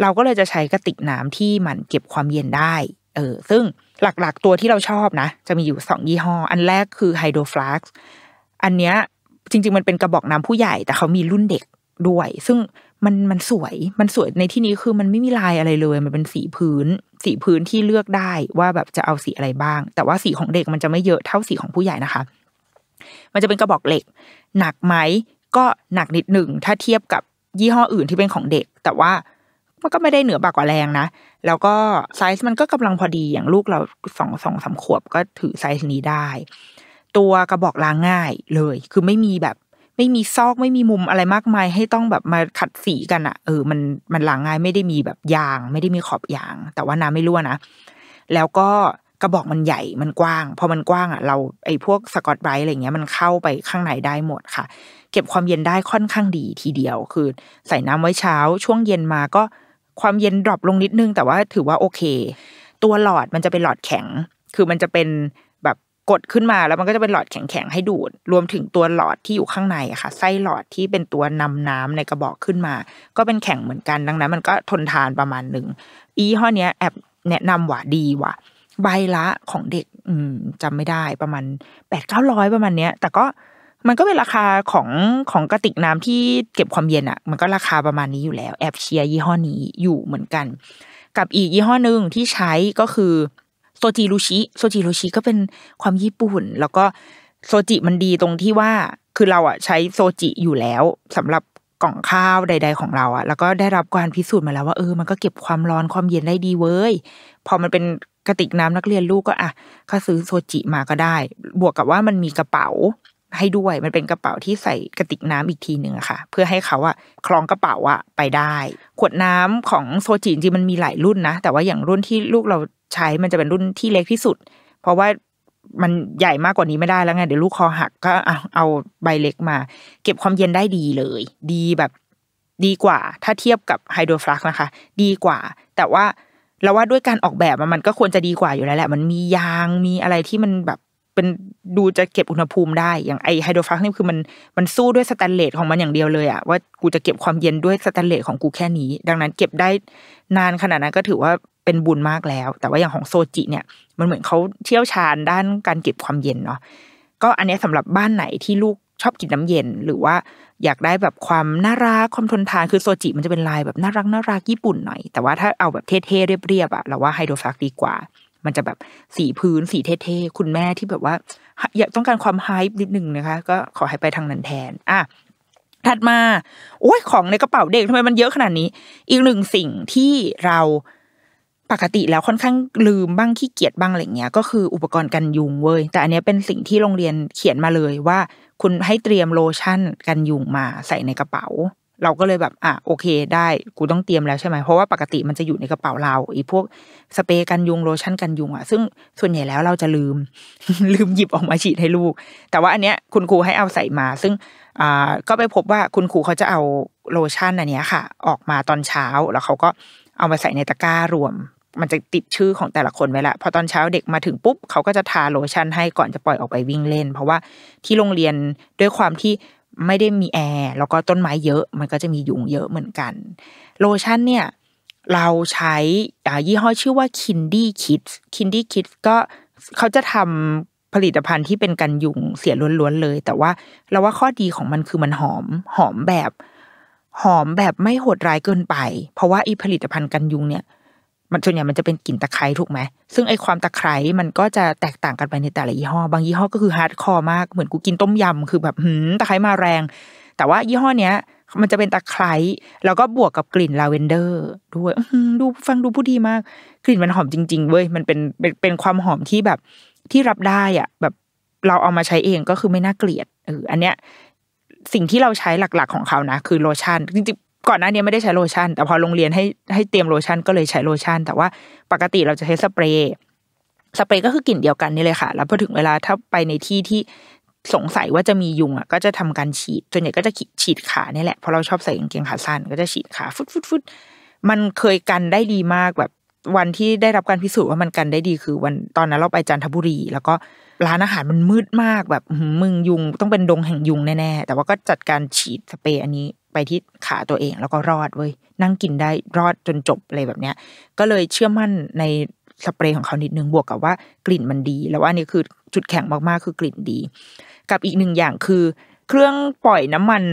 เราก็เลยจะใช้กระติกน้ำที่มันเก็บความเย็นได้ เออ ซึ่งหลักๆตัวที่เราชอบนะ จะมีอยู่สองยี่ห้อ อันแรกคือไฮโดรฟลักซ์อันเนี้ยจริง ๆ มันเป็นกระบอกน้ำผู้ใหญ่ แต่เขามีรุ่นเด็กด้วย ซึ่งมันมันสวย มันสวยในที่นี้คือมันไม่มีลายอะไรเลย มันเป็นสีพื้น สีพื้นที่เลือกได้ว่าแบบจะเอาสีอะไรบ้าง แต่ว่าสีของเด็กมันจะไม่เยอะเท่าสีของผู้ใหญ่นะคะ มันจะเป็นกระบอกเหล็ก หนักไหมก็หนักนิดหนึ่งถ้าเทียบกับยี่ห้ออื่นที่เป็นของเด็ก แต่ว่ามันก็ไม่ได้เหนือบากว่าแรงนะ แล้วก็ไซส์มันก็กำลังพอดี อย่างลูกเราสองสองสาขวบก็ถือไซส์นี้ได้ ตัวกระบอกล้างง่ายเลย คือไม่มีแบบ ไม่มีซอกไม่มีมุมอะไรมากมายให้ต้องแบบมาขัดสีกันอะเออ มันมันล้างง่ายไม่ได้มีแบบยาง ไม่ได้มีขอบยาง แต่ว่าน้ำไม่รั่วนะ แล้วก็กระบอกมันใหญ่มันกว้าง พอมันกว้างอ่ะเราไอ้พวกสกอตไบรท์อะไรเงี้ยมันเข้าไปข้างในได้หมดค่ะ เก็บความเย็นได้ค่อนข้างดีทีเดียว คือ ใส่น้ำไว้เช้าช่วงเย็นมาก็ความเย็นดรอปลงนิดนึงแต่ว่า ถือว่าโอเค ตัวหลอดมันจะเป็นหลอดแข็ง คือมันจะเป็นแบบกดขึ้นมาแล้วมันก็จะเป็นหลอดแข็งๆให้ดูด รวมถึงตัวหลอดที่อยู่ข้างในค่ะไส้หลอดที่เป็นตัวนำน้ำในกระบอกขึ้นมา ก็เป็นแข็งเหมือนกันดังนั้นมันก็ทนทานประมาณหนึ่งอีห้อเนี้ยแอบแนะนำว่าดีว่ะใบละของเด็ก อืมจำไม่ได้ประมาณแปดเก้าร้อยประมาณเนี้ย แต่ก็มันก็เป็นราคาของของกระติกน้ำที่เก็บความเย็นอะ่ะ มันก็ราคาประมาณนี้อยู่แล้วแอบเชียร์ยี่ห้อนี้อยู่เหมือนกัน กับอีกยี่ห้อหนึ่งที่ใช้ก็คือโซจิรุชิ โซจิรุชิก็เป็นความญี่ปุ่นแล้วก็โซจิมันดีตรงที่ว่าคือเราอ่ะ ใช้โซจิอยู่แล้ว สำหรับกล่องข้าวใดๆของเราอะแล้วก็ได้รับการพิสูจน์มาแล้วว่าเออมันก็เก็บความร้อนความเย็นได้ดีเว้ยพอมันเป็นกระติกน้ำนักเรียนลูกก็อ่ะก็ซื้อโซจิมาก็ได้ บวกกับว่ามันมีกระเป๋าให้ด้วยมันเป็นกระเป๋าที่ใส่กระติกน้ำอีกทีหนึ่งอะค่ะ เพื่อให้เขาอะคล้องกระเป๋าอะไปได้ ขวดน้ำของโซจีนจริงมันมีหลายรุ่นนะแต่ว่าอย่างรุ่นที่ลูกเราใช้มันจะเป็นรุ่นที่เล็กที่สุด เพราะว่ามันใหญ่มากกว่านี้ไม่ได้แล้วไงเดี๋ยวลูกคอหักก็เอาใบเล็กมา เก็บความเย็นได้ดีเลย ดีแบบ ดีกว่า ถ้าเทียบกับไฮโดรฟลักนะคะดีกว่า แต่ว่าเราว่าด้วยการออกแบบมันก็ควรจะดีกว่าอยู่แล้วแหละมันมียางมีอะไรที่มันแบบป็นดูจะเก็บอุณหภูมิได้อย่างไอไฮโดรฟลักนี่คือมันมันสู้ด้วยสแตนเลสของมันอย่างเดียวเลยอะว่ากูจะเก็บความเย็นด้วยสแตนเลสของกูแค่นี้ ดังนั้นเก็บได้นานขนาดนั้นก็ถือว่าเป็นบุญมากแล้ว แต่ว่าอย่างของโซจิเนี่ย มันเหมือนเขาเชี่ยวชาญด้านการเก็บความเย็นเนาะก็อันนี้สำหรับบ้านไหนที่ลูกชอบกินน้ำเย็นหรือว่าอยากได้แบบความน่ารักความทนทานคือโซจิมันจะเป็นลายแบบน่ารักน่ารักญี่ปุ่นหน่อยแต่ว่าถ้าเอาแบบเท่ๆเรียบๆอะเราว่าไฮโดรฟลักดีกว่ามันจะแบบสีพื้น สีเท่ๆ คุณแม่ที่แบบว่า อยากต้องการความไฮป์นิดนึงนะคะ ก็ขอให้ไปทางนั้นแทน อ่ะ ถัดมา โอ้ยของในกระเป๋าเด็กทำไมมันเยอะขนาดนี้ อีกหนึ่งสิ่งที่เราปกติแล้วค่อนข้างลืมบ้างขี้เกียจบ้างอะไรเงี้ย ก็คืออุปกรณ์กันยุงเว้ย แต่อันนี้เป็นสิ่งที่โรงเรียนเขียนมาเลยว่าคุณให้เตรียมโลชั่นกันยุงมาใส่ในกระเป๋าเราก็เลยแบบอ่ะโอเคได้ กูต้องเตรียมแล้วใช่ไหมเพราะว่าปกติมันจะอยู่ในกระเป๋าเราอีพวกสเปรย์กันยุงโลชั่นกันยุงอ่ะซึ่งส่วนใหญ่แล้วเราจะลืมลืมหยิบออกมาฉีดให้ลูก แต่ว่าอันเนี้ยคุณครูให้เอาใส่มา ซึ่งอ่าก็ไปพบว่าคุณครูเขาจะเอาโลชั่นอันเนี้ยค่ะ ออกมาตอนเช้าแล้วเขาก็เอามาใส่ในตะกร้ารวม มันจะติดชื่อของแต่ละคนไว้ละพอตอนเช้าเด็กมาถึงปุ๊บ เขาก็จะทาโลชั่นให้ก่อนจะปล่อยออกไปวิ่งเล่น เพราะว่าที่โรงเรียนด้วยความที่ไม่ได้มีแอร์แล้วก็ต้นไม้เยอะ มันก็จะมียุงเยอะเหมือนกัน โลชั่นเนี่ย เราใช้ยี่ห้อชื่อว่า Kindy Kids Kindy Kids ก็เขาจะทำผลิตภัณฑ์ที่เป็นกันยุงเสียล้วนๆเลย แต่ว่าเราว่าข้อดีของมันคือมันหอมหอมแบบ หอมแบบไม่โหดร้ายเกินไป เพราะว่าอีผลิตภัณฑ์กันยุงเนี่ยมันส่วนใหญ่มันจะเป็นกลิ่นตะไคร้ถูกไหมซึ่งไอความตะไคร้มันก็จะแตกต่างกันไปในแต่ละยี่ห้อบางยี่ห้อก็คือฮาร์ดคอร์มากเหมือนกูกินต้มยำคือแบบ หืมตะไคร้มาแรง แต่ว่ายี่ห้อเนี้ยมันจะเป็นตะไคร้แล้วก็บวกกับกลิ่นลาเวนเดอร์ ด้วยดูฟังดูผู้ดีมากกลิ่นมันหอมจริง ๆเว้ยมันเป็นเป็นความหอมที่แบบที่รับได้อ่ะแบบเราเอามาใช้เองก็คือไม่น่าเกลียดเอออันเนี้ยสิ่งที่เราใช้หลักๆ ของเขานะ คือโลชั่นจริงก่อนหน้านี้ไม่ได้ใช้โลชั่นแต่พอโรงเรียนให้ให้เตรียมโลชั่นก็เลยใช้โลชั่น แต่ว่าปกติเราจะใช้สเปรย์สเปรย์ก็คือกลิ่นเดียวกันนี่เลยค่ะแล้วพอถึงเวลาถ้าไปในที่ที่สงสัยว่าจะมียุงอ่ะก็จะทำการฉีดส่วนใหญ่ก็จะฉีดขาเนี่ยแหละเพราะเราชอบใส่กางเกงขาสั้น ก็จะฉีดขาฟุดฟุดฟุดมันเคยกันได้ดีมากแบบวันที่ได้รับการพิสูจน์ว่ามันกันได้ดีคือ วันตอนนั้นเราไปจันทบุรีแล้วก็ร้านอาหารมันมืดมากแบบมึงยุง ต้องเป็นดงแห่งยุงแน่ๆแต่ว่าก็จัดการฉีดสเปรย์อันนี้ไปที่ขาตัวเองแล้วก็รอดเว้ยนั่งกินได้ รอดจนจบอะไรแบบเนี้ย ก็เลยเชื่อมั่นในสเปรย์ของเขานิดนึงบวกกับว่ากลิ่นมันดี แล้วว่านี่คือจุดแข็งมากๆคือกลิ่นดี กับอีกหนึ่งอย่างคือ เครื่องปล่อยน้ำมัน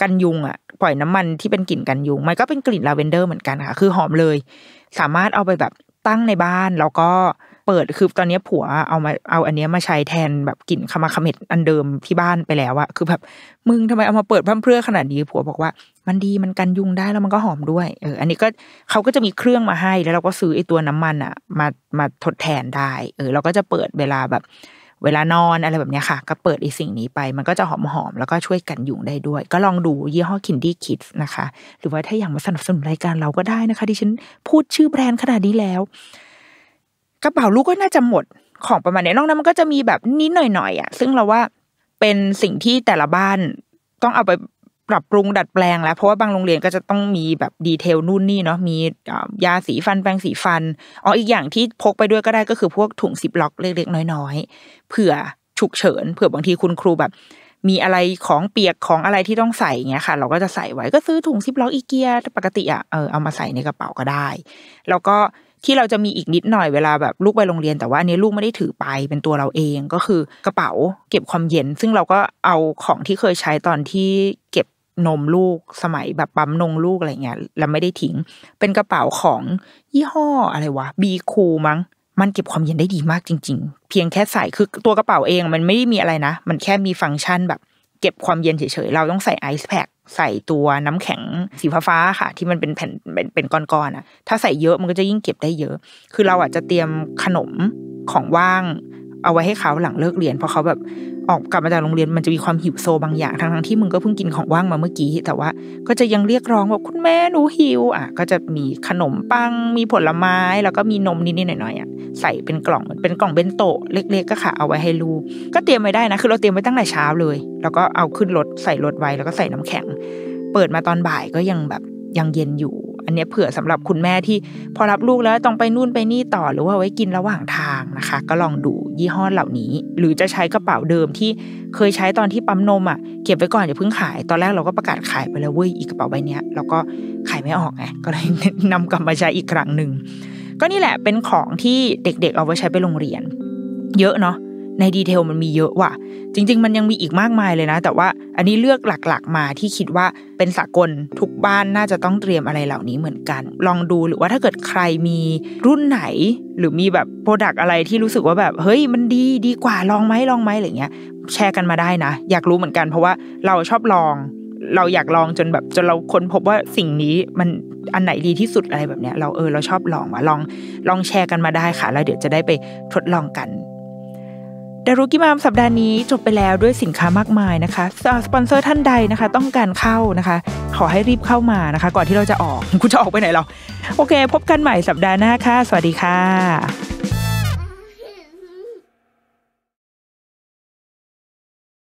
กันยุงอะปล่อยน้ำมันที่เป็นกลิ่นกันยุงมันก็เป็นกลิ่นลาเวนเดอร์เหมือนกันค่ะ คือหอมเลย สามารถเอาไปแบบตั้งในบ้านแล้วก็เปิดคือตอนนี้ผัวเอามาเอาอันนี้มาใช้แทนแบบกลิ่นขมาขมิดอันเดิมที่บ้านไปแล้วอะคือแบบมึงทำไมเอามาเปิดพร่ำเพื่อขนาดนี้ผัวบอกว่า มันดีมันกันยุงได้แล้วมันก็หอมด้วยเอออันนี้ก็เขาก็จะมีเครื่องมาให้ แล้วเราก็ซื้อไอ้ตัวน้ำมันอะมามาทดแทนได้ เออ เราก็จะเปิดเวลาแบบเวลานอนอะไรแบบนี้ค่ะ ก็เปิดไอ้สิ่งนี้ไป มันก็จะหอมๆแล้วก็ช่วยกันยุงได้ด้วย ก็ลองดูยี่ห้อคินดี้คิดนะคะ หรือว่าถ้าอยากมาสนับสนุนรายการเราก็ได้นะคะที่ฉันพูดชื่อแบรนด์ขนาดนี้แล้วกระเป๋าลูกก็น่าจะหมดของประมาณนี้ นอกนั้นมันก็จะมีแบบนิดหน่อยๆอ่ะ ซึ่งเราว่าเป็นสิ่งที่แต่ละบ้านต้องเอาไปปรับปรุงดัดแปลงแล้ว เพราะว่าบางโรงเรียนก็จะต้องมีแบบดีเทลนู่นนี่เนาะ มียาสีฟันแปรงสีฟันอ๋ออีกอย่างที่พกไปด้วยก็ได้ก็คือพวกถุงซิปล็อกเล็กๆน้อยๆ เผื่อฉุกเฉิน เผื่อบางทีคุณครูแบบ มีอะไรของเปียกของอะไรที่ต้องใส่เงี้ยค่ะ เราก็จะใส่ไว้ก็ซื้อถุงซิปล็อกอีเกียปกติอะเออเอามาใส่ในกระเป๋าก็ได้ แล้วก็ที่เราจะมีอีกนิดหน่อยเวลาแบบลูกไปโรงเรียนแต่ว่าเนี้ยลูกไม่ได้ถือไปเป็นตัวเราเองก็คือกระเป๋าเก็บความเย็น ซึ่งเราก็เอาของที่เคยใช้ตอนที่เก็บนมลูกสมัยแบบปั๊มนมลูกอะไรเงี้ยเราไม่ได้ทิ้งเป็นกระเป๋าของ ยี่ห้ออะไรวะบีคูมั้งมันเก็บความเย็นได้ดีมากจริงๆ เพียงแค่ใส่คือตัวกระเป๋าเองมันไม่ได้มีอะไรนะ มันแค่มีฟังก์ชันแบบ เก็บความเย็นเฉยๆเราต้องใส่ไอซ์แพคใส่ตัวน้ำแข็งสีฟ้าๆค่ะ ที่มันเป็นแผ่นเป็นเป็นก้อนๆอ่ะ ถ้าใส่เยอะมันก็จะยิ่งเก็บได้เยอะ คือเราอาจจะเตรียมขนมของว่างเอาไว้ให้เขาหลังเลิกเรียน เพราะเขาแบบออกกลับมาจากโรงเรียนมันจะมีความหิวโซบางอย่างทั้งทั้งที่มึงก็เพิ่งกินของว่างมาเมื่อกี้แต่ว่าก็จะยังเรียกร้องว่าคุณแม่หนูหิวอ่ะก็จะมีขนมปังมีผลไม้ แล้วก็มีนมนิดๆหน่อยๆอ่ะใส่เป็นกล่องเป็นกล่องเบนโตะเล็กๆก็ค่ะเอาไว้ให้ลูกก็เตรียมไว้ได้นะ คือเราเตรียมไว้ตั้งแต่เช้าเลย แล้วก็เอาขึ้นรถ ใส่รถไว้แล้วก็ใส่น้ำแข็ง เปิดมาตอนบ่ายก็ยังแบบยังเย็นอยู่อันนี้เผื่อสำหรับคุณแม่ที่พอรับลูกแล้วต้องไปนู่นไปนี่ต่อหรือว่าไว้กินระหว่างทางนะคะ ก็ลองดูยี่ห้อเหล่านี้ หรือจะใช้กระเป๋าเดิมที่เคยใช้ตอนที่ปั๊มนมอะ่ะเก็บไว้ก่อนอย่าเพิ่งขาย ตอนแรกเราก็ประกาศขายไปแล้วเว้ยอีกกระเป๋าใบนี้เราก็ขายไม่ออกไงก็เลยนำกลับมาใช้อีกครั้งหนึ่งก็นี่แหละเป็นของที่เด็กๆ เอาไว้ใช้ไปโรงเรียน เยอะเนาะในดีเทลมันมีเยอะว่ะ จริง ๆ มันยังมีอีกมากมายเลยนะ แต่ว่าอันนี้เลือกหลักๆมาที่คิดว่าเป็นสากลทุกบ้านน่าจะต้องเตรียมอะไรเหล่านี้เหมือนกัน ลองดูหรือว่าถ้าเกิดใครมีรุ่นไหนหรือมีแบบโปรดักอะไรที่รู้สึกว่าแบบเฮ้ยมันดีดีกว่าลองไหมลองไหมอะไรเงี้ยแชร์กันมาได้นะ อยากรู้เหมือนกัน เพราะว่าเราชอบลอง เราอยากลองจนแบบจนเราค้นพบว่าสิ่งนี้มันอันไหนดีที่สุดอะไรแบบเนี้ยเราเออเราชอบลองว่ะลองลองแชร์กันมาได้ค่ะแล้วเดี๋ยวจะได้ไปทดลองกันดารุกิมามสัปดาห์นี้ จบไปแล้วด้วยสินค้ามากมายนะคะ สปอนเซอร์ท่านใดนะคะ ต้องการเข้านะคะ ขอให้รีบเข้ามานะคะ ก่อนที่เราจะออกคุณจะออกไปไหนเราโอเค พบกันใหม่สัปดาห์หน้าค่ะสวัสดีค่ะ